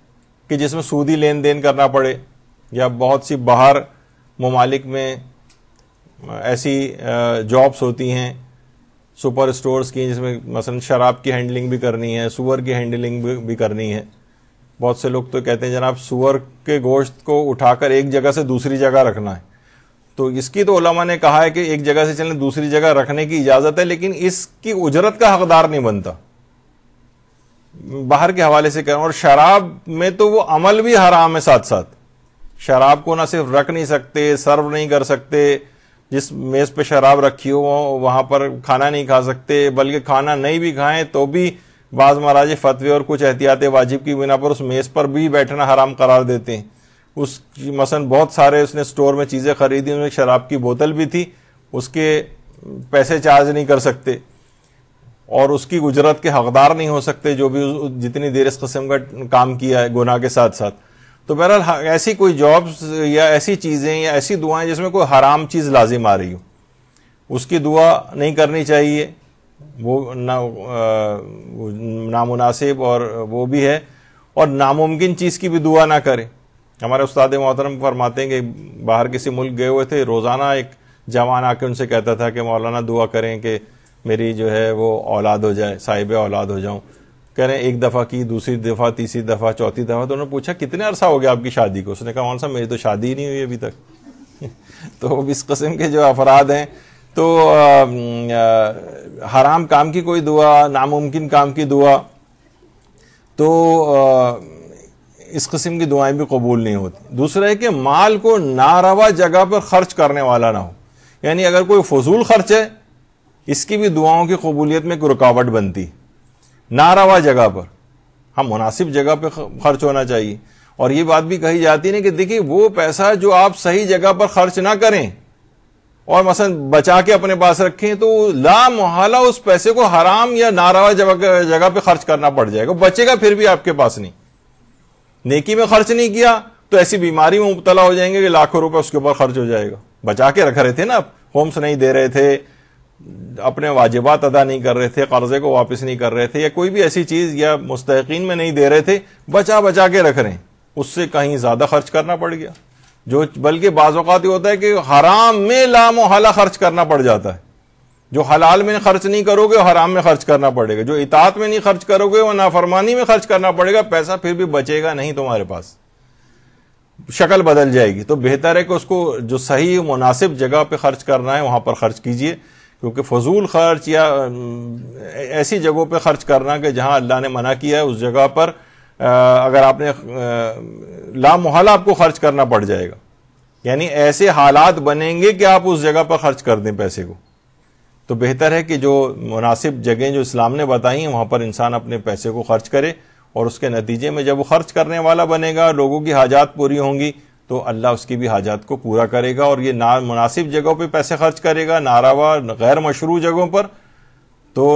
कि जिसमें सूदी लेन देन करना पड़े या बहुत सी बाहर ममालिक में ऐसी जॉब्स होती हैं सुपर स्टोर्स की जिसमें मसलन शराब की हैंडलिंग भी करनी है सुअर की हैंडलिंग भी करनी है बहुत से लोग तो कहते हैं जनाब सुअर के गोश्त को उठाकर एक जगह से दूसरी जगह रखना है तो इसकी तो ओलामा ने कहा है कि एक जगह से चलने दूसरी जगह रखने की इजाज़त है लेकिन इसकी उजरत का हकदार नहीं बनता बाहर के हवाले से करें और शराब में तो वो अमल भी हराम है साथ साथ शराब को ना सिर्फ रख नहीं सकते सर्व नहीं कर सकते जिस मेज़ पे शराब रखी हो वहां पर खाना नहीं खा सकते बल्कि खाना नहीं भी खाएं तो भी बाज़ महाराज फतवे और कुछ एहतियात वाजिब की बिना पर उस मेज़ पर भी बैठना हराम करार देते हैं उसकी मसन बहुत सारे उसने स्टोर में चीज़ें खरीदी उसमें शराब की बोतल भी थी उसके पैसे चार्ज नहीं कर सकते और उसकी गुजरत के हकदार नहीं हो सकते जो भी जितनी देर इस कस्म का काम किया है गुनाह के साथ साथ तो बहरहाल हाँ, ऐसी कोई जॉब्स या ऐसी चीज़ें या ऐसी दुआएं जिसमें कोई हराम चीज़ लाजिम आ रही हो उसकी दुआ नहीं करनी चाहिए वो ना नामुनासिब और वो भी है और नामुमकिन चीज़ की भी दुआ ना करें हमारे उस्ताद मोहतरम फरमाते हैं कि बाहर किसी मुल्क गए हुए थे रोज़ाना एक जवान आके उनसे कहता था कि मौलाना दुआ करें कि मेरी जो है वो औलाद हो जाए साहिब औलाद हो जाऊँ कह रहे हैं एक दफ़ा की दूसरी दफ़ा तीसरी दफ़ा चौथी दफ़ा तो उन्होंने पूछा कितने अरसा हो गया आपकी शादी को उसने कहा मौल साहब मेरी तो शादी ही नहीं हुई अभी तक तो इस कस्म के जो अफराद हैं तो आ, आ, हराम काम की कोई दुआ नामुमकिन काम की दुआ तो आ, इस किस्म की दुआएं भी कबूल नहीं होती दूसरा है कि माल को नारवा जगह पर खर्च करने वाला ना हो यानी अगर कोई फजूल खर्च है इसकी भी दुआओं की कबूलियत में एक रुकावट बनती नारवा जगह पर हम हाँ, मुनासिब जगह पर खर्च होना चाहिए और ये बात भी कही जाती है कि देखिए वो पैसा जो आप सही जगह पर खर्च ना करें और मसलन बचा के अपने पास रखें तो ला मोहला उस पैसे को हराम या नारावा जगह पे खर्च करना पड़ जाएगा बचेगा फिर भी आपके पास नहीं नेकी में खर्च नहीं किया तो ऐसी बीमारी में मुबतला हो जाएंगे कि लाखों रुपए उसके ऊपर खर्च हो जाएगा बचा के रख रहे थे ना आप होम्स नहीं दे रहे थे अपने वाजिबात अदा नहीं कर रहे थे कर्जे को वापस नहीं कर रहे थे या कोई भी ऐसी चीज या मुस्तकिन में नहीं दे रहे थे बचा बचा के रख रहे हैं उससे कहीं ज्यादा खर्च करना पड़ गया जो बल्कि बाज़ात ही होता है कि हराम में लामो खर्च करना पड़ जाता है जो हलाल में खर्च नहीं करोगे हराम में खर्च करना पड़ेगा जो इतात में नहीं खर्च करोगे वो नाफरमानी में खर्च करना पड़ेगा पैसा फिर भी बचेगा नहीं तुम्हारे पास शक्ल बदल जाएगी तो बेहतर है कि उसको जो सही मुनासिब जगह पे खर्च करना है वहां पर खर्च कीजिए क्योंकि फजूल खर्च या ऐसी जगहों पे खर्च करना कि जहां अल्लाह ने मना किया है उस जगह पर अगर आपने लामोहला आपको खर्च करना पड़ जाएगा यानी ऐसे हालात बनेंगे कि आप उस जगह पर खर्च कर दें पैसे को तो बेहतर है कि जो मुनासिब जगह जो इस्लाम ने बताई हैं वहां पर इंसान अपने पैसे को खर्च करे और उसके नतीजे में जब वो खर्च करने वाला बनेगा लोगों की हाजात पूरी होंगी तो अल्लाह उसकी भी हाजात को पूरा करेगा और ये ना मुनासिब जगहों पर पैसे खर्च करेगा नारावा गैर मशरू जगहों पर तो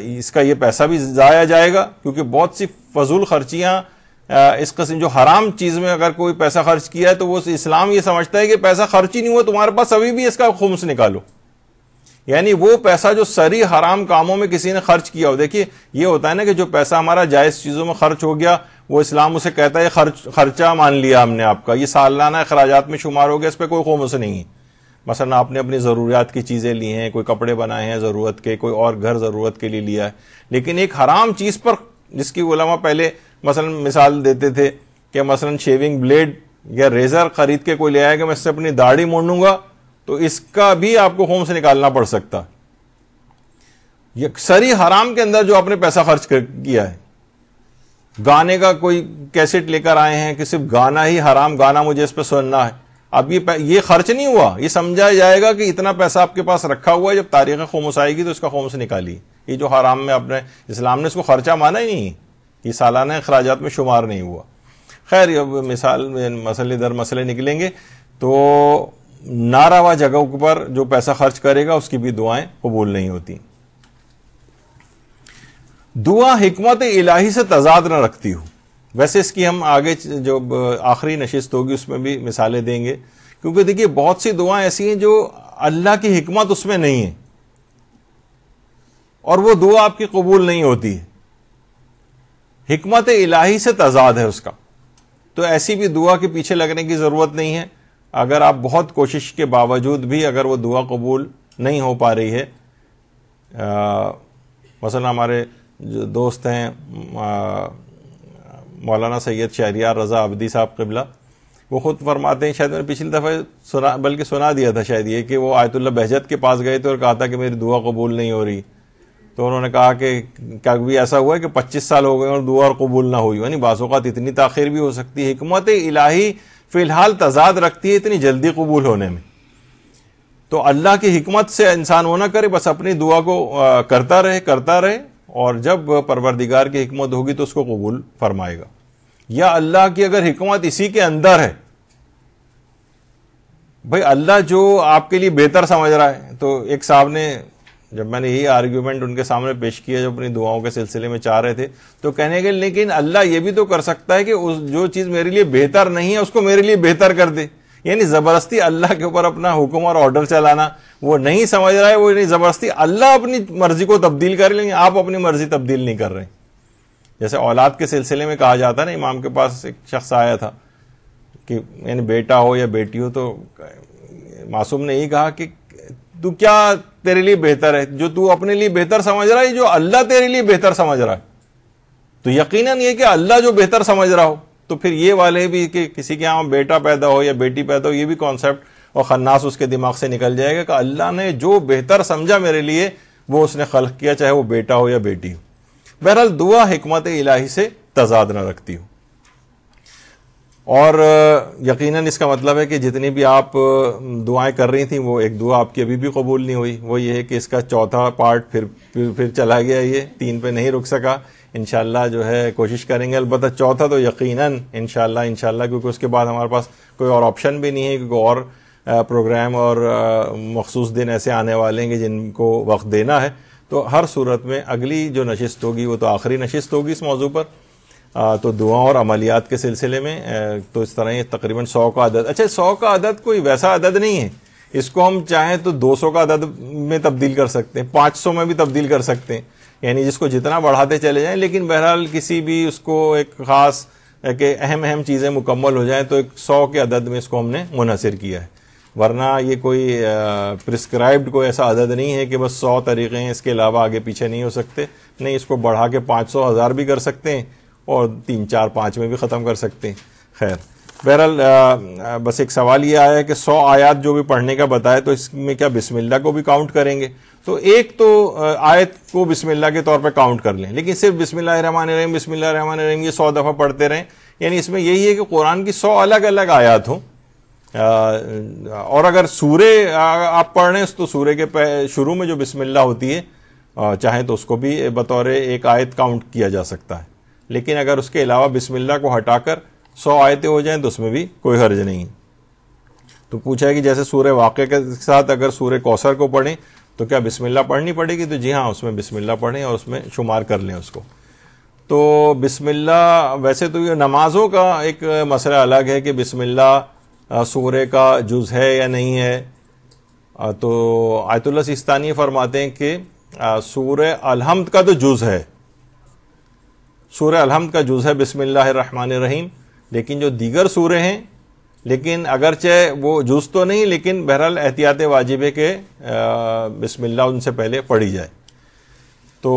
इसका ये पैसा भी ज़ाया जाएगा क्योंकि बहुत सी फजूल खर्चियाँ इस कस्म जो हराम चीज़ में अगर कोई पैसा खर्च किया है तो वो इस्लाम ये समझता है कि पैसा खर्च ही नहीं हुआ तुम्हारे पास अभी भी इसका खुम्स निकालो यानी वो पैसा जो सरी हराम कामों में किसी ने खर्च किया हो देखिए ये होता है ना कि जो पैसा हमारा जायज चीजों में खर्च हो गया वो इस्लाम उसे कहता है खर्च खर्चा मान लिया हमने आपका ये सालाना अखराज में शुमार हो गया इस पर कोई खोमस नहीं है मसलन आपने अपनी ज़रूरियात की चीज़ें ली हैं कोई कपड़े बनाए हैं ज़रूरत के कोई और घर ज़रूरत के लिए लिया है लेकिन एक हराम चीज़ पर जिसकी उलमा पहले मसलन मिसाल देते थे कि मसलन शेविंग ब्लेड या रेज़र खरीद के कोई ले आएगा मैं इससे अपनी दाढ़ी मोड़ तो इसका भी आपको होम से निकालना पड़ सकता सरी हराम के अंदर जो आपने पैसा खर्च कर किया है गाने का कोई कैसेट लेकर आए हैं कि सिर्फ गाना ही हराम गाना मुझे इस पर सुनना है अब ये ये खर्च नहीं हुआ ये समझा जाएगा कि इतना पैसा आपके पास रखा हुआ है जब तारीख खोमस आएगी तो इसका से निकाली ये जो हराम में आपने इस्लाम ने इसको खर्चा माना ही नहीं ये सालाना अखराज में शुमार नहीं हुआ खैर अब मिसाल मसले दर मसले निकलेंगे तो नारावा जगह पर जो पैसा खर्च करेगा उसकी भी दुआएं कबूल नहीं होती दुआ हमत इलाही से तजाद न रखती हो वैसे इसकी हम आगे जो आखिरी नशिस्त होगी उसमें भी मिसालें देंगे क्योंकि देखिए बहुत सी दुआएं ऐसी हैं जो अल्लाह की हमत उसमें नहीं है और वो दुआ आपकी कबूल नहीं होती है हमत इलाही से तजाद है उसका तो ऐसी भी दुआ के पीछे लगने की जरूरत नहीं है अगर आप बहुत कोशिश के बावजूद भी अगर वो दुआ कबूल नहीं हो पा रही है मसला हमारे जो दोस्त हैं मौलाना सैयद शहरियार रज़ा अबदी साहब कबला वो खुद फरमाते हैं शायद मैंने पिछली दफ़े सुना बल्कि सुना दिया था शायद ये कि वो आयतुल्ला बहजत के पास गए थे और कहा था कि मेरी दुआ कबूल नहीं हो रही तो उन्होंने कहा कि कभी ऐसा हुआ है कि 25 साल हो गए और दुआ और कबूल ना हुई यानी बाज़ात इतनी तखिर भी हो सकती है हमत इलाही फिलहाल तजाद रखती है इतनी जल्दी कबूल होने में तो अल्लाह की हमत से इंसान वो ना करे बस अपनी दुआ को करता रहे करता रहे और जब परवरदिगार की हमत होगी तो उसको कबूल फरमाएगा या अल्लाह की अगर हमत इसी के अंदर है भाई अल्लाह जो आपके लिए बेहतर समझ रहा है तो एक साहब ने जब मैंने यही आर्ग्यूमेंट उनके सामने पेश किया जब अपनी दुआओं के सिलसिले में चाह रहे थे तो कहने के लेकिन अल्लाह ये भी तो कर सकता है कि उस जो चीज़ मेरे लिए बेहतर नहीं है उसको मेरे लिए बेहतर कर दे यानी ज़बरदस्ती अल्लाह के ऊपर अपना हुक्म और ऑर्डर चलाना वो नहीं समझ रहा है वो यानी ज़बरदस्ती अल्लाह अपनी मर्जी को तब्दील कर लेकिन आप अपनी मर्जी तब्दील नहीं कर रहे जैसे औलाद के सिलसिले में कहा जाता है ना इमाम के पास एक शख्स आया था कि यानी बेटा हो या बेटी हो तो मासूम ने यही कहा कि तू क्या तेरे लिए बेहतर है जो तू अपने लिए बेहतर समझ रहा है जो अल्लाह तेरे लिए बेहतर समझ रहा है तो यकीनन ये कि अल्लाह जो बेहतर समझ रहा हो तो फिर ये वाले भी कि किसी के यहाँ बेटा पैदा हो या बेटी पैदा हो ये भी कॉन्सेप्ट और खन्नास उसके दिमाग से निकल जाएगा कि अल्लाह ने जो बेहतर समझा मेरे लिए वो उसने खल किया चाहे वो बेटा हो या बेटी हो बहरहाल दुआ हमत इलाही से तजाद न रखती हो और यकीनन इसका मतलब है कि जितनी भी आप दुआएं कर रही थी वो एक दुआ आपकी अभी भी कबूल नहीं हुई वो ये है कि इसका चौथा पार्ट फिर फिर, फिर चला गया ये तीन पे नहीं रुक सका इनशाला जो है कोशिश करेंगे अलबत् चौथा तो यकीनन इनशाला इनशाला क्योंकि उसके बाद हमारे पास कोई और ऑप्शन भी नहीं है क्योंकि और प्रोग्राम और मखसूस दिन ऐसे आने वाले हैं कि जिनको वक्त देना है तो हर सूरत में अगली जो नशस्त होगी वो तो आखिरी नशस्त होगी इस मौजू पर तो दुआ और अमलियात के सिलसिले में तो इस तरह ये तकरीबन सौ का अदद अच्छा सौ का अदद कोई वैसा अदद नहीं है इसको हम चाहें तो 200 का अदद में तब्दील कर सकते हैं 500 में भी तब्दील कर सकते हैं यानी जिसको जितना बढ़ाते चले जाएं लेकिन बहरहाल किसी भी उसको एक ख़ास के अहम अहम चीज़ें मुकम्मल हो जाएं तो एक सौ के अदद में इसको हमने मुनसर किया है वरना ये कोई प्रिस्क्राइब्ड कोई ऐसा अदद नहीं है कि बस सौ तरीक़े हैं इसके अलावा आगे पीछे नहीं हो सकते नहीं इसको बढ़ा के पाँच सौ हज़ार भी कर सकते हैं और तीन चार पाँच में भी ख़त्म कर सकते हैं खैर बहरहाल बस एक सवाल ये आया कि सौ आयत जो भी पढ़ने का बताए तो इसमें क्या बिस्मिल्लाह को भी काउंट करेंगे तो एक तो आयत को बिस्मिल्लाह के तौर पर काउंट कर लें लेकिन सिर्फ बिस्मिल्लाह रहमान रहीम बिस्मिल्लाह रहमान रहीम ये सौ दफ़ा पढ़ते रहें यानी इसमें यही है कि कुरान की सौ अलग अलग आयात हों और अगर सूर्य आप पढ़ रहे हैं तो सूर्य के शुरू में जो बिस्मिल्लाह होती है चाहे तो उसको भी बतौर एक आयत काउंट किया जा सकता है लेकिन अगर उसके अलावा बिस्मिल्ला को हटाकर सौ आयतें हो जाएं तो उसमें भी कोई हर्ज नहीं तो पूछा है कि जैसे सूर्य वाक्य के साथ अगर सूर्य कौसर को पढ़ें तो क्या बिस्मिल्ला पढ़नी पड़ेगी तो जी हाँ उसमें बिस्मिल्ला पढ़ें और उसमें शुमार कर लें उसको तो बिस्मिल्ला वैसे तो ये नमाज़ों का एक मसला अलग है कि बिस्मिल्ला सूर्य का जुज़ है या नहीं है तो आयतुल्ला सिस्तानी फरमाते हैं कि सूर्य अलहमद का तो जुज़ है सूर अलहमद का जुज़ है रहीम लेकिन जो दीगर सूर हैं लेकिन अगरचे वो जुज़ तो नहीं लेकिन बहरहाल एहतियात वाजिबे के बिसमिल्ला उनसे पहले पढ़ी जाए तो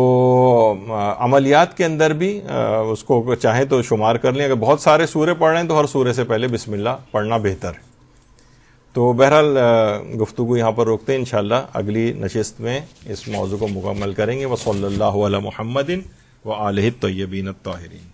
अमलियात के अंदर भी उसको चाहें तो शुमार कर लें अगर बहुत सारे सूर्य पढ़ रहे हैं तो हर सूर्य से पहले बसमिल्ला पढ़ना बेहतर है तो बहरहाल गुफ्तु यहाँ पर रोकते हैं इन अगली नशस्त में इस मौजू को मुकम्मल करेंगे वसल महमदिन व आलह तयबीन ताहरीन